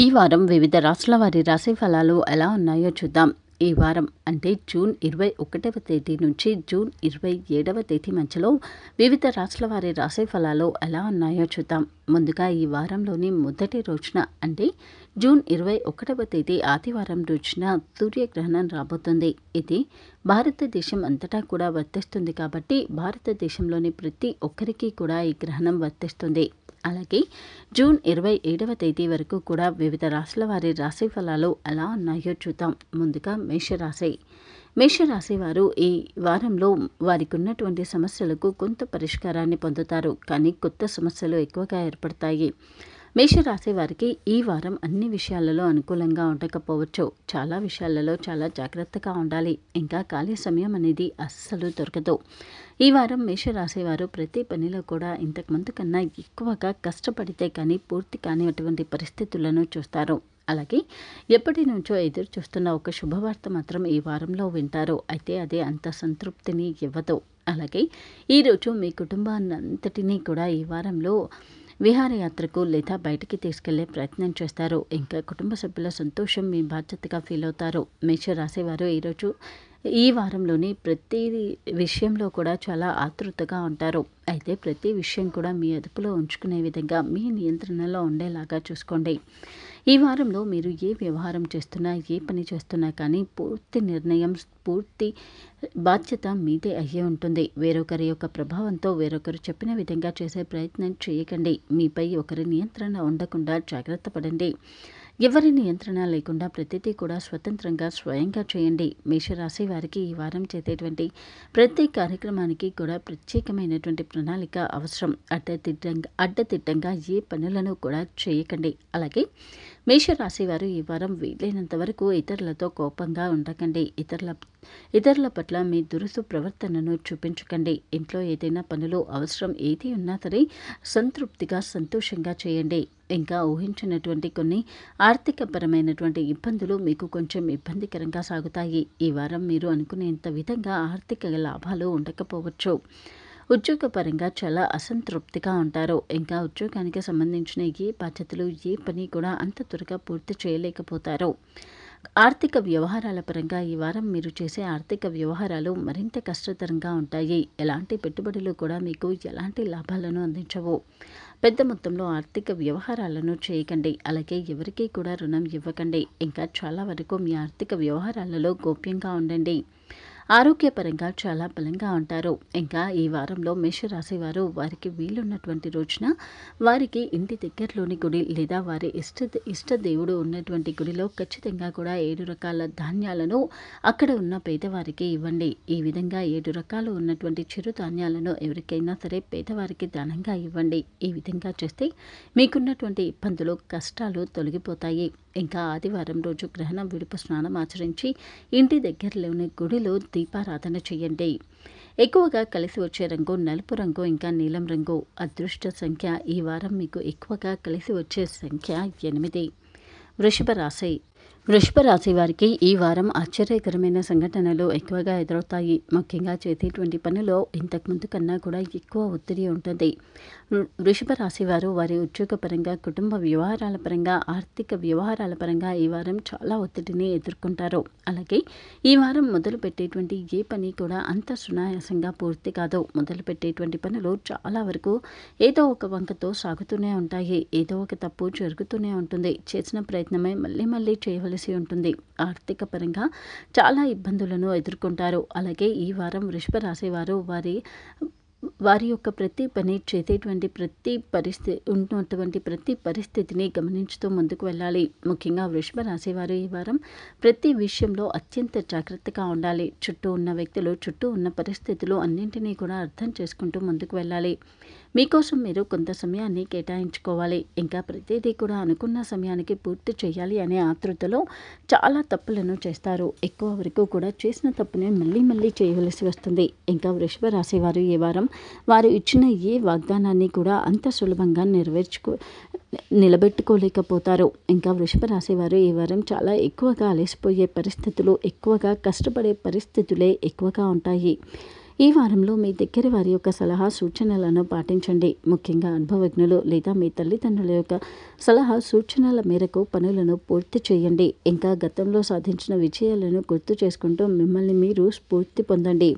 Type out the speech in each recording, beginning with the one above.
ఈ వారం వివిధ రాష్ట్రాల వారి రాశి ఫలాలు ఎలా ఉన్నాయో చూద్దాం ఈ వారం అంటే జూన్ ఇరవై ఒకటవ తేదీ నుంచి జూన్ ఇరవై ఏడవ తేదీ మధ్యలో వివిధ రాష్ట్రాల వారి రాశి ఫలాలు ఎలా ఉన్నాయో చూద్దాం ముందుగా ఈ వారంలోని మొదటి రోజున అంటే జూన్ ఇరవై ఒకటవ తేదీ ఆదివారం రోజున సూర్యగ్రహణం రాబోతుంది ఇది భారతదేశం అంతటా కూడా వర్తిస్తుంది కాబట్టి భారతదేశంలోని ప్రతి ఒక్కరికి కూడా ఈ గ్రహణం వర్తిస్తుంది అలాగే జూన్ ఇరవై ఏడవ తేదీ వరకు కూడా వివిధ రాశుల వారి రాశి ఫలాలు ఎలా ఉన్నాయో చూద్దాం ముందుగా మేషరాశి మేషరాశి వారు ఈ వారంలో వారికి ఉన్నటువంటి సమస్యలకు కొంత పరిష్కారాన్ని పొందుతారు కానీ కొత్త సమస్యలు ఎక్కువగా ఏర్పడతాయి మేషరాశి వారికి ఈ వారం అన్ని విషయాలలో అనుకూలంగా ఉండకపోవచ్చు చాలా విషయాలలో చాలా జాగ్రత్తగా ఉండాలి ఇంకా ఖాళీ సమయం అనేది అస్సలు దొరకదు ఈ వారం మేషరాశి వారు ప్రతి పనిలో కూడా ఇంతకుముందు కన్నా ఎక్కువగా కష్టపడితే కానీ పూర్తి కానిటువంటి పరిస్థితులను చూస్తారు అలాగే ఎప్పటి నుంచో ఎదురు చూస్తున్న ఒక శుభవార్త మాత్రం ఈ వారంలో వింటారు అయితే అదే అంత సంతృప్తిని ఇవ్వదు అలాగే ఈరోజు మీ కుటుంబాన్నంతటినీ కూడా ఈ వారంలో విహారయాత్రకు లేదా బయటికి తీసుకెళ్లే ప్రయత్నం చేస్తారు ఇంకా కుటుంబ సభ్యుల సంతోషం మీ బాధ్యతగా ఫీల్ అవుతారు మేష రాసేవారు ఈరోజు ఈ వారంలోని ప్రతి విషయంలో కూడా చాలా ఆతృతగా ఉంటారు అయితే ప్రతి విషయం కూడా మీ అదుపులో ఉంచుకునే విధంగా మీ నియంత్రణలో ఉండేలాగా చూసుకోండి ఈ వారంలో మీరు ఏ వ్యవహారం చేస్తున్నా ఏ పని చేస్తున్నా కానీ పూర్తి నిర్ణయం పూర్తి బాధ్యత మీదే అయ్యే ఉంటుంది వేరొకరి యొక్క ప్రభావంతో వేరొకరు చెప్పిన విధంగా చేసే ప్రయత్నం చేయకండి మీపై ఒకరి నియంత్రణ ఉండకుండా జాగ్రత్త పడండి ఎవరి నియంత్రణ లేకుండా ప్రతిదీ కూడా స్వతంత్రంగా స్వయంగా చేయండి మేషరాశి వారికి ఈ వారం చేసేటువంటి ప్రతి కార్యక్రమానికి కూడా ప్రత్యేకమైనటువంటి ప్రణాళిక అవసరం అడ్డతిడ్డంగా అడ్డతిడ్డంగా ఏ పనులను కూడా చేయకండి అలాగే మేషరాశి వారు ఈ వారం వీలైనంత వరకు ఇతరులతో కోపంగా ఉండకండి ఇతరుల ఇతరుల పట్ల మీ దురుసు ప్రవర్తనను చూపించకండి ఇంట్లో ఏదైనా పనులు అవసరం ఏది ఉన్నా సరే సంతృప్తిగా సంతోషంగా చేయండి ఇంకా ఊహించినటువంటి కొన్ని ఆర్థికపరమైనటువంటి ఇబ్బందులు మీకు కొంచెం ఇబ్బందికరంగా సాగుతాయి ఈ వారం మీరు అనుకునేంత విధంగా ఆర్థిక లాభాలు ఉండకపోవచ్చు ఉద్యోగపరంగా చాలా అసంతృప్తిగా ఉంటారు ఇంకా ఉద్యోగానికి సంబంధించిన ఏ బాధ్యతలు ఏ పని కూడా అంత త్వరగా పూర్తి చేయలేకపోతారు ఆర్థిక వ్యవహారాల పరంగా ఈ వారం మీరు చేసే ఆర్థిక వ్యవహారాలు మరింత కష్టతరంగా ఉంటాయి ఎలాంటి పెట్టుబడులు కూడా మీకు ఎలాంటి లాభాలను అందించవు పెద్ద మొత్తంలో ఆర్థిక వ్యవహారాలను చేయకండి అలాగే ఎవరికీ కూడా రుణం ఇవ్వకండి ఇంకా చాలా వరకు మీ ఆర్థిక వ్యవహారాలలో గోప్యంగా ఉండండి ఆరోగ్యపరంగా చాలా బలంగా ఉంటారు ఇంకా ఈ వారంలో మేషరాశి వారు వారికి వీలున్నటువంటి రోజున వారికి ఇంటి దగ్గరలోని గుడి లేదా వారి ఇష్ట ఇష్ట దేవుడు ఉన్నటువంటి గుడిలో ఖచ్చితంగా కూడా ఏడు రకాల ధాన్యాలను అక్కడ ఉన్న పేదవారికి ఇవ్వండి ఈ విధంగా ఏడు రకాలు ఉన్నటువంటి చిరుధాన్యాలను ఎవరికైనా సరే పేదవారికి దానంగా ఇవ్వండి ఈ విధంగా చేస్తే మీకున్నటువంటి ఇబ్బందులు కష్టాలు తొలగిపోతాయి ఇంకా ఆదివారం రోజు గ్రహణం విడుపు స్నానం ఆచరించి ఇంటి దగ్గరలోని గుడిలో దీపారాధన చేయండి ఎక్కువగా కలిసి వచ్చే రంగు నలుపు రంగు ఇంకా నీలం రంగు అదృష్ట సంఖ్య ఈ వారం మీకు ఎక్కువగా కలిసి వచ్చే సంఖ్య ఎనిమిది వృషభ రాశి వృషభ రాశి వారికి ఈ వారం ఆశ్చర్యకరమైన సంఘటనలు ఎక్కువగా ఎదురవుతాయి ముఖ్యంగా చేసేటువంటి పనిలో ఇంతకుముందు కన్నా కూడా ఎక్కువ ఒత్తిడి ఉంటుంది వృషభ రాశి వారు వారి ఉద్యోగ పరంగా కుటుంబ వ్యవహారాల పరంగా ఆర్థిక వ్యవహారాల పరంగా ఈ వారం చాలా ఒత్తిడిని ఎదుర్కొంటారు అలాగే ఈ వారం మొదలు పెట్టేటువంటి ఏ పని కూడా అంత సునాయాసంగా పూర్తి కాదు మొదలు పెట్టేటువంటి పనులు చాలా వరకు ఏదో ఒక వంకతో సాగుతూనే ఉంటాయి ఏదో ఒక తప్పు జరుగుతూనే ఉంటుంది చేసిన ప్రయత్నమే మళ్ళీ మళ్ళీ చేయవలసి చేయాల్సి ఉంటుంది ఆర్థిక పరంగా చాలా ఇబ్బందులను ఎదుర్కొంటారు అలాగే ఈ వారం వృషభ రాసేవారు వారి వారి యొక్క ప్రతి పని చేసేటువంటి ప్రతి పరిస్థితి ఉన్నటువంటి ప్రతి పరిస్థితిని గమనించుతూ ముందుకు వెళ్ళాలి ముఖ్యంగా వృషభ రాసేవారు ఈ వారం ప్రతి విషయంలో అత్యంత జాగ్రత్తగా ఉండాలి చుట్టూ ఉన్న వ్యక్తులు చుట్టూ ఉన్న పరిస్థితులు అన్నింటినీ కూడా అర్థం చేసుకుంటూ ముందుకు వెళ్ళాలి మీకోసం మీరు కొంత సమయాన్ని కేటాయించుకోవాలి ఇంకా ప్రతిదీ కూడా అనుకున్న సమయానికి పూర్తి చేయాలి అనే ఆతృతలో చాలా తప్పులను చేస్తారు ఎక్కువ వరకు కూడా చేసిన తప్పుని మళ్ళీ మళ్ళీ చేయవలసి వస్తుంది ఇంకా వృషభ రాశి వారు ఏ వారం వారు ఇచ్చిన ఏ వాగ్దానాన్ని కూడా అంత సులభంగా నెరవేర్చుకో నిలబెట్టుకోలేకపోతారు ఇంకా వృషభ రాశి వారు ఈ వారం చాలా ఎక్కువగా అలసిపోయే పరిస్థితులు ఎక్కువగా కష్టపడే పరిస్థితులే ఎక్కువగా ఉంటాయి ఈ వారంలో మీ దగ్గర వారి యొక్క సలహా సూచనలను పాటించండి ముఖ్యంగా అనుభవజ్ఞులు లేదా మీ తల్లిదండ్రుల యొక్క సలహా సూచనల మేరకు పనులను పూర్తి చేయండి ఇంకా గతంలో సాధించిన విజయాలను గుర్తు చేసుకుంటూ మిమ్మల్ని మీరు స్ఫూర్తి పొందండి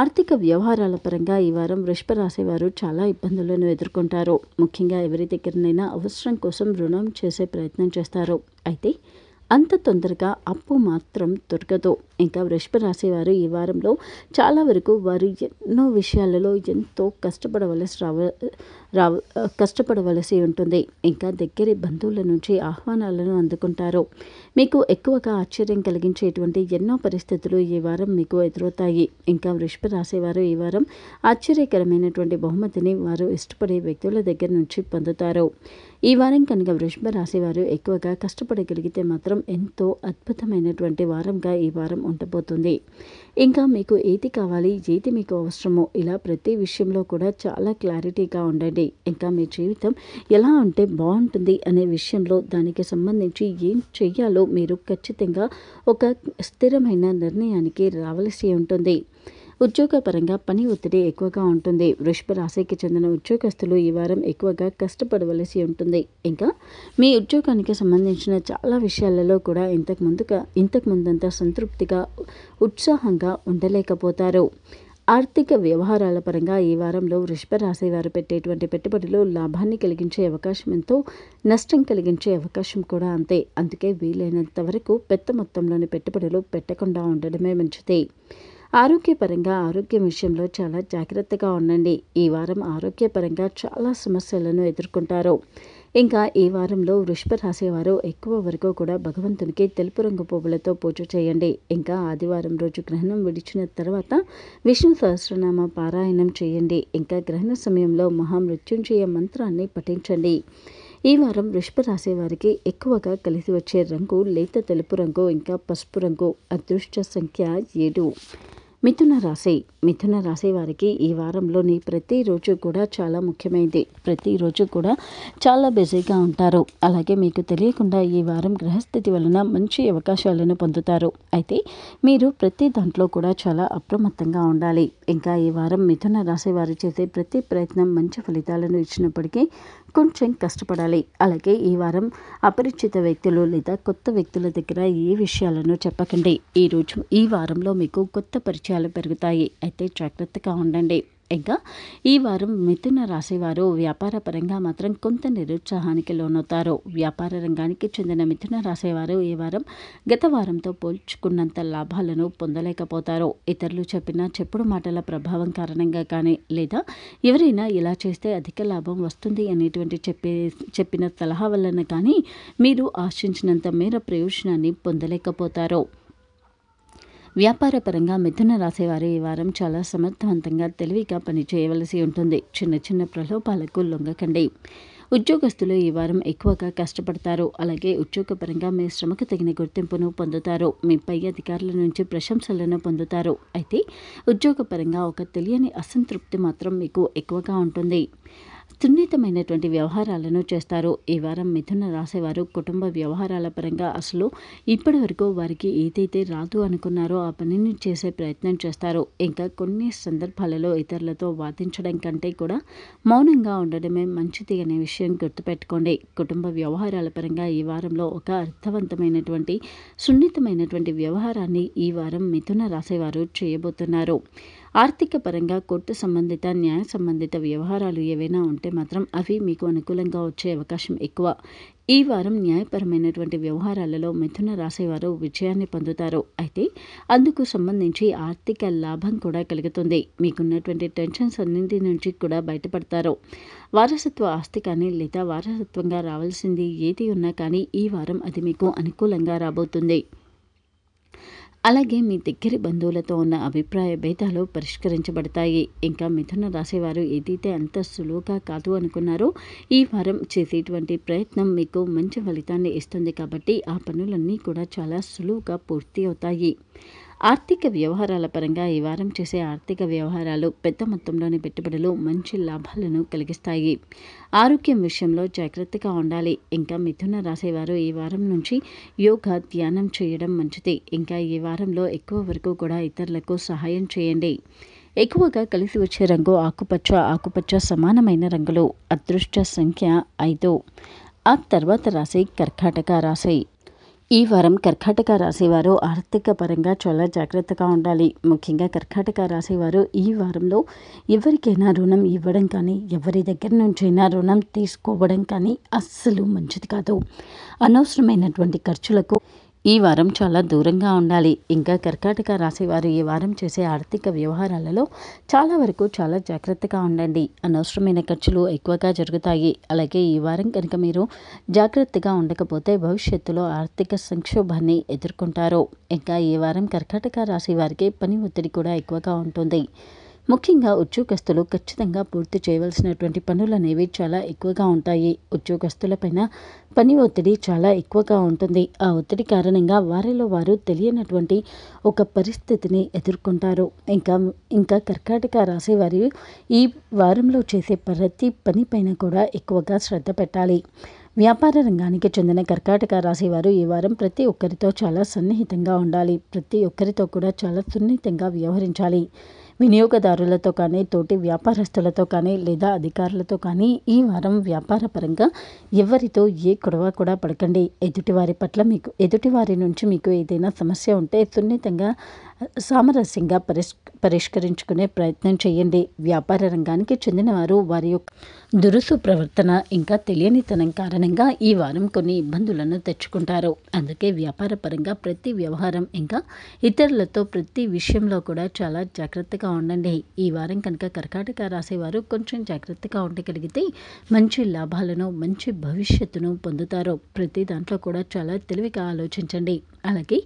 ఆర్థిక వ్యవహారాల పరంగా ఈ వారం వృషభ రాసేవారు చాలా ఇబ్బందులను ఎదుర్కొంటారు ముఖ్యంగా ఎవరి దగ్గరనైనా అవసరం కోసం రుణం చేసే ప్రయత్నం చేస్తారు అయితే అంత తొందరగా అప్పు మాత్రం దొరకదు ఇంకా వృషభరాశి వారు ఈ వారంలో చాలా వరకు వారు ఎన్నో విషయాలలో ఎంతో కష్టపడవలసి రావ రావ కష్టపడవలసి ఉంటుంది ఇంకా దగ్గరి బంధువుల నుంచి ఆహ్వానాలను అందుకుంటారు మీకు ఎక్కువగా ఆశ్చర్యం కలిగించేటువంటి ఎన్నో పరిస్థితులు ఈ వారం మీకు ఎదురవుతాయి ఇంకా వృషభ రాశి వారు ఈ వారం ఆశ్చర్యకరమైనటువంటి బహుమతిని వారు ఇష్టపడే వ్యక్తుల దగ్గర నుంచి పొందుతారు ఈ వారం కనుక వృషభ రాశి వారు ఎక్కువగా కష్టపడగలిగితే మాత్రం ఎంతో అద్భుతమైనటువంటి వారంగా ఈ వారం ఉండబోతుంది ఇంకా మీకు ఏది కావాలి ఏది మీకు అవసరమో ఇలా ప్రతి విషయంలో కూడా చాలా క్లారిటీగా ఉండండి ఇంకా మీ జీవితం ఎలా ఉంటే బాగుంటుంది అనే విషయంలో దానికి సంబంధించి ఏం చేయాలో మీరు ఖచ్చితంగా ఒక స్థిరమైన నిర్ణయానికి రావలసి ఉంటుంది ఉద్యోగపరంగా పని ఒత్తిడి ఎక్కువగా ఉంటుంది వృషభ రాశికి చెందిన ఉద్యోగస్తులు ఈ వారం ఎక్కువగా కష్టపడవలసి ఉంటుంది ఇంకా మీ ఉద్యోగానికి సంబంధించిన చాలా విషయాలలో కూడా ఇంతకు ముందుగా ఇంతకు ముందంతా సంతృప్తిగా ఉత్సాహంగా ఉండలేకపోతారు ఆర్థిక వ్యవహారాల పరంగా ఈ వారంలో వృషభ రాశి వారు పెట్టేటువంటి పెట్టుబడులు లాభాన్ని కలిగించే అవకాశం ఎంతో నష్టం కలిగించే అవకాశం కూడా అంతే అందుకే వీలైనంత వరకు పెద్ద మొత్తంలోని పెట్టుబడులు పెట్టకుండా ఉండడమే మంచిది ఆరోగ్యపరంగా ఆరోగ్యం విషయంలో చాలా జాగ్రత్తగా ఉండండి ఈ వారం ఆరోగ్యపరంగా చాలా సమస్యలను ఎదుర్కొంటారు ఇంకా ఈ వారంలో వృషభ రాసేవారు ఎక్కువ వరకు కూడా భగవంతునికి తెలుపు రంగు పువ్వులతో పూజ చేయండి ఇంకా ఆదివారం రోజు గ్రహణం విడిచిన తర్వాత విష్ణు సహస్రనామ పారాయణం చేయండి ఇంకా గ్రహణ సమయంలో మహామృత్యుంజయ మంత్రాన్ని పఠించండి ఈ వారం వృషభ రాసేవారికి వారికి ఎక్కువగా కలిసి వచ్చే రంగు లేత తెలుపు రంగు ఇంకా పసుపు రంగు అదృష్ట సంఖ్య ఏడు మిథున రాశి మిథున రాశి వారికి ఈ వారంలో నీ ప్రతిరోజు కూడా చాలా ముఖ్యమైనది ప్రతిరోజు కూడా చాలా బిజీగా ఉంటారు అలాగే మీకు తెలియకుండా ఈ వారం గ్రహస్థితి వలన మంచి అవకాశాలను పొందుతారు అయితే మీరు ప్రతి దాంట్లో కూడా చాలా అప్రమత్తంగా ఉండాలి ఇంకా ఈ వారం మిథున రాశి వారు చేసే ప్రతి ప్రయత్నం మంచి ఫలితాలను ఇచ్చినప్పటికీ కొంచెం కష్టపడాలి అలాగే ఈ వారం అపరిచిత వ్యక్తులు లేదా కొత్త వ్యక్తుల దగ్గర ఏ విషయాలను చెప్పకండి ఈరోజు ఈ వారంలో మీకు కొత్త పరిచయాలు పెరుగుతాయి అయితే జాగ్రత్తగా ఉండండి ఇంకా ఈ వారం మిథున రాశివారు వ్యాపార పరంగా మాత్రం కొంత నిరుత్సాహానికి లోనవుతారు వ్యాపార రంగానికి చెందిన మిథున రాశివారు ఈ వారం గత వారంతో పోల్చుకున్నంత లాభాలను పొందలేకపోతారు ఇతరులు చెప్పిన చెప్పుడు మాటల ప్రభావం కారణంగా కానీ లేదా ఎవరైనా ఇలా చేస్తే అధిక లాభం వస్తుంది అనేటువంటి చెప్పే చెప్పిన సలహా వలన కానీ మీరు ఆశించినంత మేర ప్రయోజనాన్ని పొందలేకపోతారు వ్యాపారపరంగా మిథున రాశి వారు ఈ వారం చాలా సమర్థవంతంగా తెలివిగా పని చేయవలసి ఉంటుంది చిన్న చిన్న ప్రలోభాలకు లొంగకండి ఉద్యోగస్తులు ఈ వారం ఎక్కువగా కష్టపడతారు అలాగే ఉద్యోగపరంగా మీ శ్రమకు తగిన గుర్తింపును పొందుతారు మీ పై అధికారుల నుంచి ప్రశంసలను పొందుతారు అయితే ఉద్యోగపరంగా ఒక తెలియని అసంతృప్తి మాత్రం మీకు ఎక్కువగా ఉంటుంది సున్నితమైనటువంటి వ్యవహారాలను చేస్తారు ఈ వారం మిథున రాసేవారు కుటుంబ వ్యవహారాల పరంగా అసలు ఇప్పటి వరకు వారికి ఏదైతే రాదు అనుకున్నారో ఆ పనిని చేసే ప్రయత్నం చేస్తారు ఇంకా కొన్ని సందర్భాలలో ఇతరులతో వాదించడం కంటే కూడా మౌనంగా ఉండడమే మంచిది అనే విషయం గుర్తుపెట్టుకోండి కుటుంబ వ్యవహారాల పరంగా ఈ వారంలో ఒక అర్థవంతమైనటువంటి సున్నితమైనటువంటి వ్యవహారాన్ని ఈ వారం మిథున రాసేవారు చేయబోతున్నారు ఆర్థిక పరంగా కోర్టు సంబంధిత న్యాయ సంబంధిత వ్యవహారాలు ఏవైనా ఉంటే మాత్రం అవి మీకు అనుకూలంగా వచ్చే అవకాశం ఎక్కువ ఈ వారం న్యాయపరమైనటువంటి వ్యవహారాలలో మిథున రాసేవారు విజయాన్ని పొందుతారు అయితే అందుకు సంబంధించి ఆర్థిక లాభం కూడా కలుగుతుంది మీకున్నటువంటి టెన్షన్స్ అన్నింటి నుంచి కూడా బయటపడతారు వారసత్వ ఆస్తి కానీ లేదా వారసత్వంగా రావాల్సింది ఏది ఉన్నా కానీ ఈ వారం అది మీకు అనుకూలంగా రాబోతుంది అలాగే మీ దగ్గర బంధువులతో ఉన్న అభిప్రాయ భేదాలు పరిష్కరించబడతాయి ఇంకా మిథున రాసేవారు ఏదైతే అంత సులువుగా కాదు అనుకున్నారో ఈ వారం చేసేటువంటి ప్రయత్నం మీకు మంచి ఫలితాన్ని ఇస్తుంది కాబట్టి ఆ పనులన్నీ కూడా చాలా సులువుగా పూర్తి అవుతాయి ఆర్థిక వ్యవహారాల పరంగా ఈ వారం చేసే ఆర్థిక వ్యవహారాలు పెద్ద మొత్తంలోని పెట్టుబడులు మంచి లాభాలను కలిగిస్తాయి ఆరోగ్యం విషయంలో జాగ్రత్తగా ఉండాలి ఇంకా మిథున రాసేవారు ఈ వారం నుంచి యోగా ధ్యానం చేయడం మంచిది ఇంకా ఈ వారంలో ఎక్కువ వరకు కూడా ఇతరులకు సహాయం చేయండి ఎక్కువగా కలిసి వచ్చే రంగు ఆకుపచ్చ ఆకుపచ్చ సమానమైన రంగులు అదృష్ట సంఖ్య ఐదు ఆ తర్వాత రాశి కర్కాటక రాశి ఈ వారం కర్కాటక రాశివారు ఆర్థిక పరంగా చాలా జాగ్రత్తగా ఉండాలి ముఖ్యంగా కర్కాటక రాశివారు ఈ వారంలో ఎవరికైనా రుణం ఇవ్వడం కానీ ఎవరి దగ్గర నుంచైనా రుణం తీసుకోవడం కానీ అస్సలు మంచిది కాదు అనవసరమైనటువంటి ఖర్చులకు ఈ వారం చాలా దూరంగా ఉండాలి ఇంకా కర్కాటక రాశివారు ఈ వారం చేసే ఆర్థిక వ్యవహారాలలో చాలా వరకు చాలా జాగ్రత్తగా ఉండండి అనవసరమైన ఖర్చులు ఎక్కువగా జరుగుతాయి అలాగే ఈ వారం కనుక మీరు జాగ్రత్తగా ఉండకపోతే భవిష్యత్తులో ఆర్థిక సంక్షోభాన్ని ఎదుర్కొంటారు ఇంకా ఈ వారం కర్కాటక రాశి వారికి పని ఒత్తిడి కూడా ఎక్కువగా ఉంటుంది ముఖ్యంగా ఉద్యోగస్తులు ఖచ్చితంగా పూర్తి చేయవలసినటువంటి పనులు అనేవి చాలా ఎక్కువగా ఉంటాయి ఉద్యోగస్తులపైన పని ఒత్తిడి చాలా ఎక్కువగా ఉంటుంది ఆ ఒత్తిడి కారణంగా వారిలో వారు తెలియనటువంటి ఒక పరిస్థితిని ఎదుర్కొంటారు ఇంకా ఇంకా కర్కాటక రాసే వారి ఈ వారంలో చేసే ప్రతి పని పైన కూడా ఎక్కువగా శ్రద్ధ పెట్టాలి వ్యాపార రంగానికి చెందిన కర్కాటక రాశి వారు ఈ వారం ప్రతి ఒక్కరితో చాలా సన్నిహితంగా ఉండాలి ప్రతి ఒక్కరితో కూడా చాలా సున్నితంగా వ్యవహరించాలి వినియోగదారులతో కానీ తోటి వ్యాపారస్తులతో కానీ లేదా అధికారులతో కానీ ఈ వారం వ్యాపార పరంగా ఎవరితో ఏ కొడవ కూడా పడకండి ఎదుటివారి పట్ల మీకు ఎదుటివారి నుంచి మీకు ఏదైనా సమస్య ఉంటే సున్నితంగా సామరస్యంగా పరిష్ పరిష్కరించుకునే ప్రయత్నం చేయండి వ్యాపార రంగానికి చెందినవారు వారి యొక్క దురుసు ప్రవర్తన ఇంకా తెలియనితనం కారణంగా ఈ వారం కొన్ని ఇబ్బందులను తెచ్చుకుంటారు అందుకే వ్యాపార పరంగా ప్రతి వ్యవహారం ఇంకా ఇతరులతో ప్రతి విషయంలో కూడా చాలా జాగ్రత్తగా ఉండండి ఈ వారం కనుక కర్కాటక రాసేవారు కొంచెం జాగ్రత్తగా ఉండగలిగితే మంచి లాభాలను మంచి భవిష్యత్తును పొందుతారు ప్రతి దాంట్లో కూడా చాలా తెలివిగా ఆలోచించండి అలాగే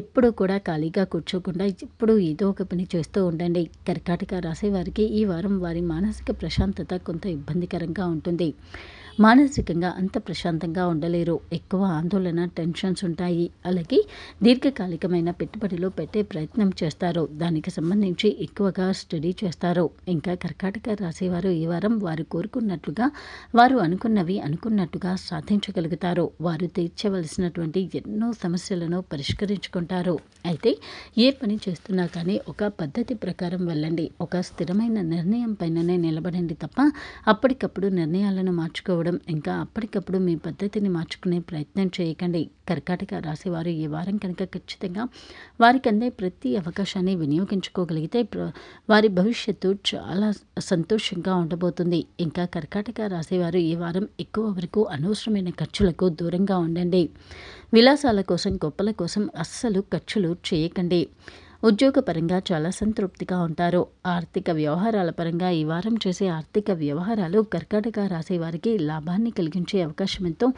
ఎప్పుడు కూడా ఖాళీగా కూర్చోకుండా ఎప్పుడు ఏదో ఒక పని చేస్తూ ఉండండి కర్కాటక రాసేవారికి ఈ వారం వారి మానసిక ప్రశాంతత కొంత ఇబ్బందికరంగా ఉంటుంది మానసికంగా అంత ప్రశాంతంగా ఉండలేరు ఎక్కువ ఆందోళన టెన్షన్స్ ఉంటాయి అలాగే దీర్ఘకాలికమైన పెట్టుబడిలో పెట్టే ప్రయత్నం చేస్తారు దానికి సంబంధించి ఎక్కువగా స్టడీ చేస్తారు ఇంకా కర్కాటక రాసేవారు ఈ వారం వారు కోరుకున్నట్లుగా వారు అనుకున్నవి అనుకున్నట్టుగా సాధించగలుగుతారు వారు తీర్చవలసినటువంటి ఎన్నో సమస్యలను పరిష్కరించుకుంటారు అయితే ఏ పని చేస్తున్నా కానీ ఒక పద్ధతి ప్రకారం వెళ్ళండి ఒక స్థిరమైన నిర్ణయం పైననే నిలబడండి తప్ప అప్పటికప్పుడు నిర్ణయాలను మార్చుకోవడం చేసుకోవడం ఇంకా అప్పటికప్పుడు మీ పద్ధతిని మార్చుకునే ప్రయత్నం చేయకండి కర్కాటక రాసేవారు ఈ వారం కనుక ఖచ్చితంగా వారికి అందే ప్రతి అవకాశాన్ని వినియోగించుకోగలిగితే వారి భవిష్యత్తు చాలా సంతోషంగా ఉండబోతుంది ఇంకా కర్కాటక రాసేవారు ఈ వారం ఎక్కువ వరకు అనవసరమైన ఖర్చులకు దూరంగా ఉండండి విలాసాల కోసం గొప్పల కోసం అస్సలు ఖర్చులు చేయకండి ఉద్యోగపరంగా చాలా సంతృప్తిగా ఉంటారు ఆర్థిక వ్యవహారాల పరంగా ఈ వారం చేసే ఆర్థిక వ్యవహారాలు కర్కాటక రాసే వారికి లాభాన్ని కలిగించే అవకాశం ఎంతో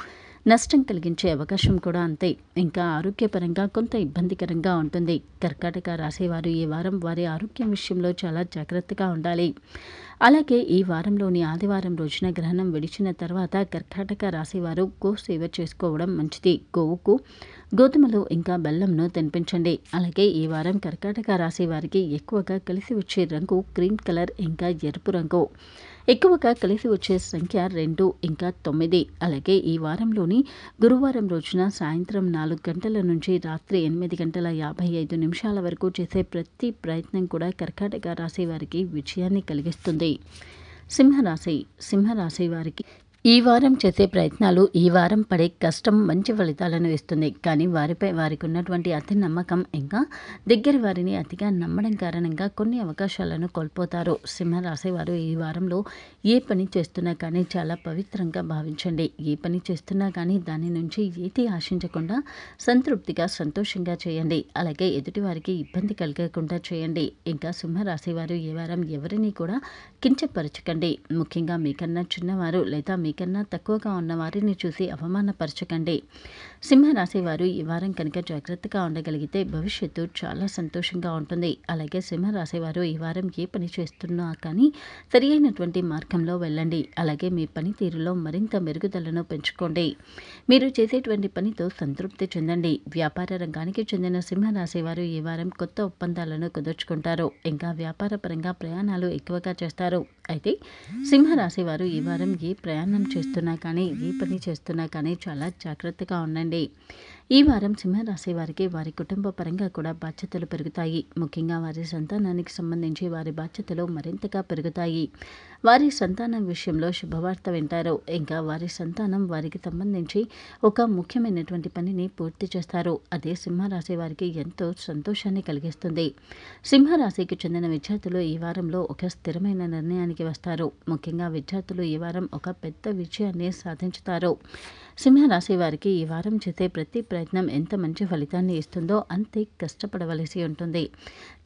నష్టం కలిగించే అవకాశం కూడా అంతే ఇంకా ఆరోగ్యపరంగా కొంత ఇబ్బందికరంగా ఉంటుంది కర్కాటక రాసేవారు ఈ వారం వారి ఆరోగ్యం విషయంలో చాలా జాగ్రత్తగా ఉండాలి అలాగే ఈ వారంలోని ఆదివారం రోజున గ్రహణం విడిచిన తర్వాత కర్కాటక రాసేవారు గో సేవ చేసుకోవడం మంచిది గోవుకు గోధుమలు ఇంకా బెల్లంను తినిపించండి అలాగే ఈ వారం కర్కాటక రాశి వారికి ఎక్కువగా కలిసి వచ్చే రంగు క్రీమ్ కలర్ ఇంకా ఎరుపు రంగు ఎక్కువగా కలిసి వచ్చే సంఖ్య రెండు ఇంకా తొమ్మిది అలాగే ఈ వారంలోని గురువారం రోజున సాయంత్రం నాలుగు గంటల నుంచి రాత్రి ఎనిమిది గంటల యాభై ఐదు నిమిషాల వరకు చేసే ప్రతి ప్రయత్నం కూడా కర్కాటక రాశి వారికి విజయాన్ని కలిగిస్తుంది సింహరాశి సింహరాశి వారికి ఈ వారం చేసే ప్రయత్నాలు ఈ వారం పడే కష్టం మంచి ఫలితాలను ఇస్తుంది కానీ వారిపై వారికి ఉన్నటువంటి అతి నమ్మకం ఇంకా దగ్గర వారిని అతిగా నమ్మడం కారణంగా కొన్ని అవకాశాలను కోల్పోతారు సింహరాశి వారు ఈ వారంలో ఏ పని చేస్తున్నా కానీ చాలా పవిత్రంగా భావించండి ఏ పని చేస్తున్నా కానీ దాని నుంచి ఏది ఆశించకుండా సంతృప్తిగా సంతోషంగా చేయండి అలాగే ఎదుటి వారికి ఇబ్బంది కలగకుండా చేయండి ఇంకా సింహరాశి వారు ఈ వారం ఎవరిని కూడా కించపరచకండి ముఖ్యంగా మీకన్నా చిన్నవారు లేదా మీ మీకన్నా తక్కువగా ఉన్న వారిని చూసి అవమానపరచకండి సింహరాశి వారు ఈ వారం కనుక జాగ్రత్తగా ఉండగలిగితే భవిష్యత్తు చాలా సంతోషంగా ఉంటుంది అలాగే సింహరాశి వారు ఈ వారం ఏ పని చేస్తున్నా కానీ అయినటువంటి మార్గంలో వెళ్ళండి అలాగే మీ పనితీరులో మరింత మెరుగుదలను పెంచుకోండి మీరు చేసేటువంటి పనితో సంతృప్తి చెందండి వ్యాపార రంగానికి చెందిన సింహరాశి వారు ఈ వారం కొత్త ఒప్పందాలను కుదుర్చుకుంటారు ఇంకా వ్యాపారపరంగా ప్రయాణాలు ఎక్కువగా చేస్తారు అయితే సింహరాశి వారు ఈ వారం ఏ ప్రయాణం ప్రయాణం చేస్తున్నా కానీ ఏ పని చేస్తున్నా కానీ చాలా జాగ్రత్తగా ఉండండి ఈ వారం సింహరాశి వారికి వారి కుటుంబ పరంగా కూడా బాధ్యతలు పెరుగుతాయి ముఖ్యంగా వారి సంతానానికి సంబంధించి వారి బాధ్యతలు మరింతగా పెరుగుతాయి వారి సంతానం విషయంలో శుభవార్త వింటారు ఇంకా వారి సంతానం వారికి సంబంధించి ఒక ముఖ్యమైనటువంటి పనిని పూర్తి చేస్తారు అదే సింహరాశి వారికి ఎంతో సంతోషాన్ని కలిగిస్తుంది సింహరాశికి చెందిన విద్యార్థులు ఈ వారంలో ఒక స్థిరమైన నిర్ణయానికి వస్తారు ముఖ్యంగా విద్యార్థులు ఈ వారం ఒక పెద్ద విజయాన్ని సాధించుతారు సింహరాశి వారికి ఈ వారం చేసే ప్రతి ప్రయత్నం ఎంత మంచి ఫలితాన్ని ఇస్తుందో అంతే కష్టపడవలసి ఉంటుంది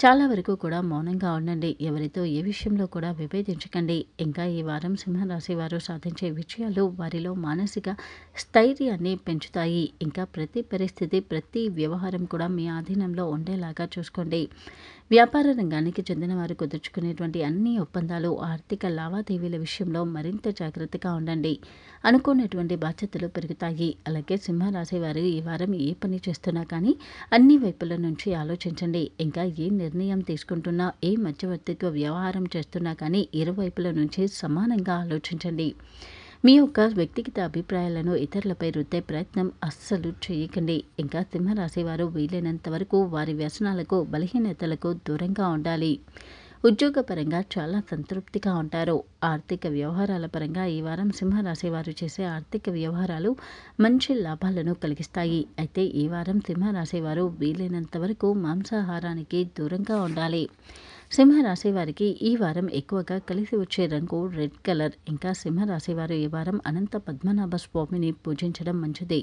చాలా వరకు కూడా మౌనంగా ఉండండి ఎవరితో ఏ విషయంలో కూడా విభేదించకండి ఇంకా ఈ వారం సింహరాశి వారు సాధించే విజయాలు వారిలో మానసిక స్థైర్యాన్ని పెంచుతాయి ఇంకా ప్రతి పరిస్థితి ప్రతి వ్యవహారం కూడా మీ ఆధీనంలో ఉండేలాగా చూసుకోండి వ్యాపార రంగానికి చెందిన వారు కుదుర్చుకునేటువంటి అన్ని ఒప్పందాలు ఆర్థిక లావాదేవీల విషయంలో మరింత జాగ్రత్తగా ఉండండి అనుకున్నటువంటి బాధ్యతలు పెరుగుతాయి అలాగే సింహరాశి వారు ఈ వారం ఏ పని చేస్తున్నా కానీ అన్ని వైపుల నుంచి ఆలోచించండి ఇంకా ఏ నిర్ణయం తీసుకుంటున్నా ఏ మధ్యవర్తిత్వ వ్యవహారం చేస్తున్నా కానీ ఇరువైపుల నుంచి సమానంగా ఆలోచించండి మీ యొక్క వ్యక్తిగత అభిప్రాయాలను ఇతరులపై రుద్దే ప్రయత్నం అస్సలు చేయకండి ఇంకా సింహరాశి వారు వీలైనంత వరకు వారి వ్యసనాలకు బలహీనతలకు దూరంగా ఉండాలి ఉద్యోగపరంగా చాలా సంతృప్తిగా ఉంటారు ఆర్థిక వ్యవహారాల పరంగా ఈ వారం సింహరాశి వారు చేసే ఆర్థిక వ్యవహారాలు మంచి లాభాలను కలిగిస్తాయి అయితే ఈ వారం సింహరాశి వారు వీలైనంత వరకు మాంసాహారానికి దూరంగా ఉండాలి సింహరాశి వారికి ఈ వారం ఎక్కువగా కలిసి వచ్చే రంగు రెడ్ కలర్ ఇంకా సింహరాశి వారు ఈ వారం అనంత పద్మనాభ స్వామిని పూజించడం మంచిది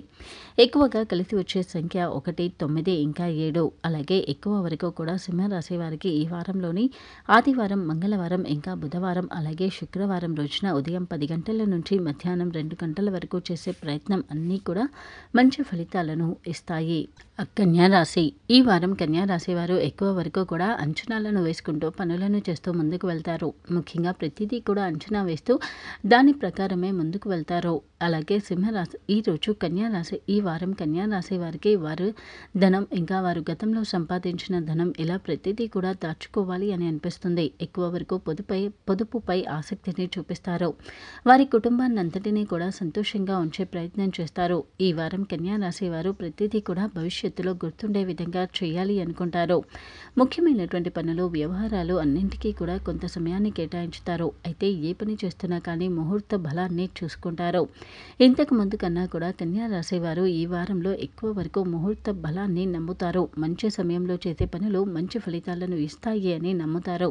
ఎక్కువగా కలిసి వచ్చే సంఖ్య ఒకటి తొమ్మిది ఇంకా ఏడు అలాగే ఎక్కువ వరకు కూడా సింహరాశి వారికి ఈ వారంలోని ఆదివారం మంగళవారం ఇంకా బుధవారం అలాగే శుక్రవారం రోజున ఉదయం పది గంటల నుంచి మధ్యాహ్నం రెండు గంటల వరకు చేసే ప్రయత్నం అన్నీ కూడా మంచి ఫలితాలను ఇస్తాయి కన్యారాశి ఈ వారం కన్యారాశి వారు ఎక్కువ వరకు కూడా అంచనాలను వేసుకుంటారు చేసుకుంటూ పనులను చేస్తూ ముందుకు వెళ్తారు ముఖ్యంగా ప్రతిదీ కూడా అంచనా వేస్తూ దాని ప్రకారమే ముందుకు వెళ్తారు అలాగే సింహరాశి ఈరోజు కన్యారాశి ఈ వారం కన్యారాశి వారికి వారు ధనం ఇంకా వారు గతంలో సంపాదించిన ధనం ఇలా ప్రతిదీ కూడా దాచుకోవాలి అని అనిపిస్తుంది ఎక్కువ వరకు పొదుపై పొదుపుపై ఆసక్తిని చూపిస్తారు వారి కుటుంబాన్ని అంతటినీ కూడా సంతోషంగా ఉంచే ప్రయత్నం చేస్తారు ఈ వారం కన్యారాశి వారు ప్రతిదీ కూడా భవిష్యత్తులో గుర్తుండే విధంగా చేయాలి అనుకుంటారు ముఖ్యమైనటువంటి పనులు వ్యవహారం వ్యవహారాలు అన్నింటికీ కూడా కొంత సమయాన్ని కేటాయించుతారు అయితే ఏ పని చేస్తున్నా కానీ ముహూర్త బలాన్ని చూసుకుంటారు ఇంతకు ముందు కన్నా కూడా కన్యా రాసేవారు ఈ వారంలో ఎక్కువ వరకు ముహూర్త బలాన్ని నమ్ముతారు మంచి సమయంలో చేసే పనులు మంచి ఫలితాలను ఇస్తాయి అని నమ్ముతారు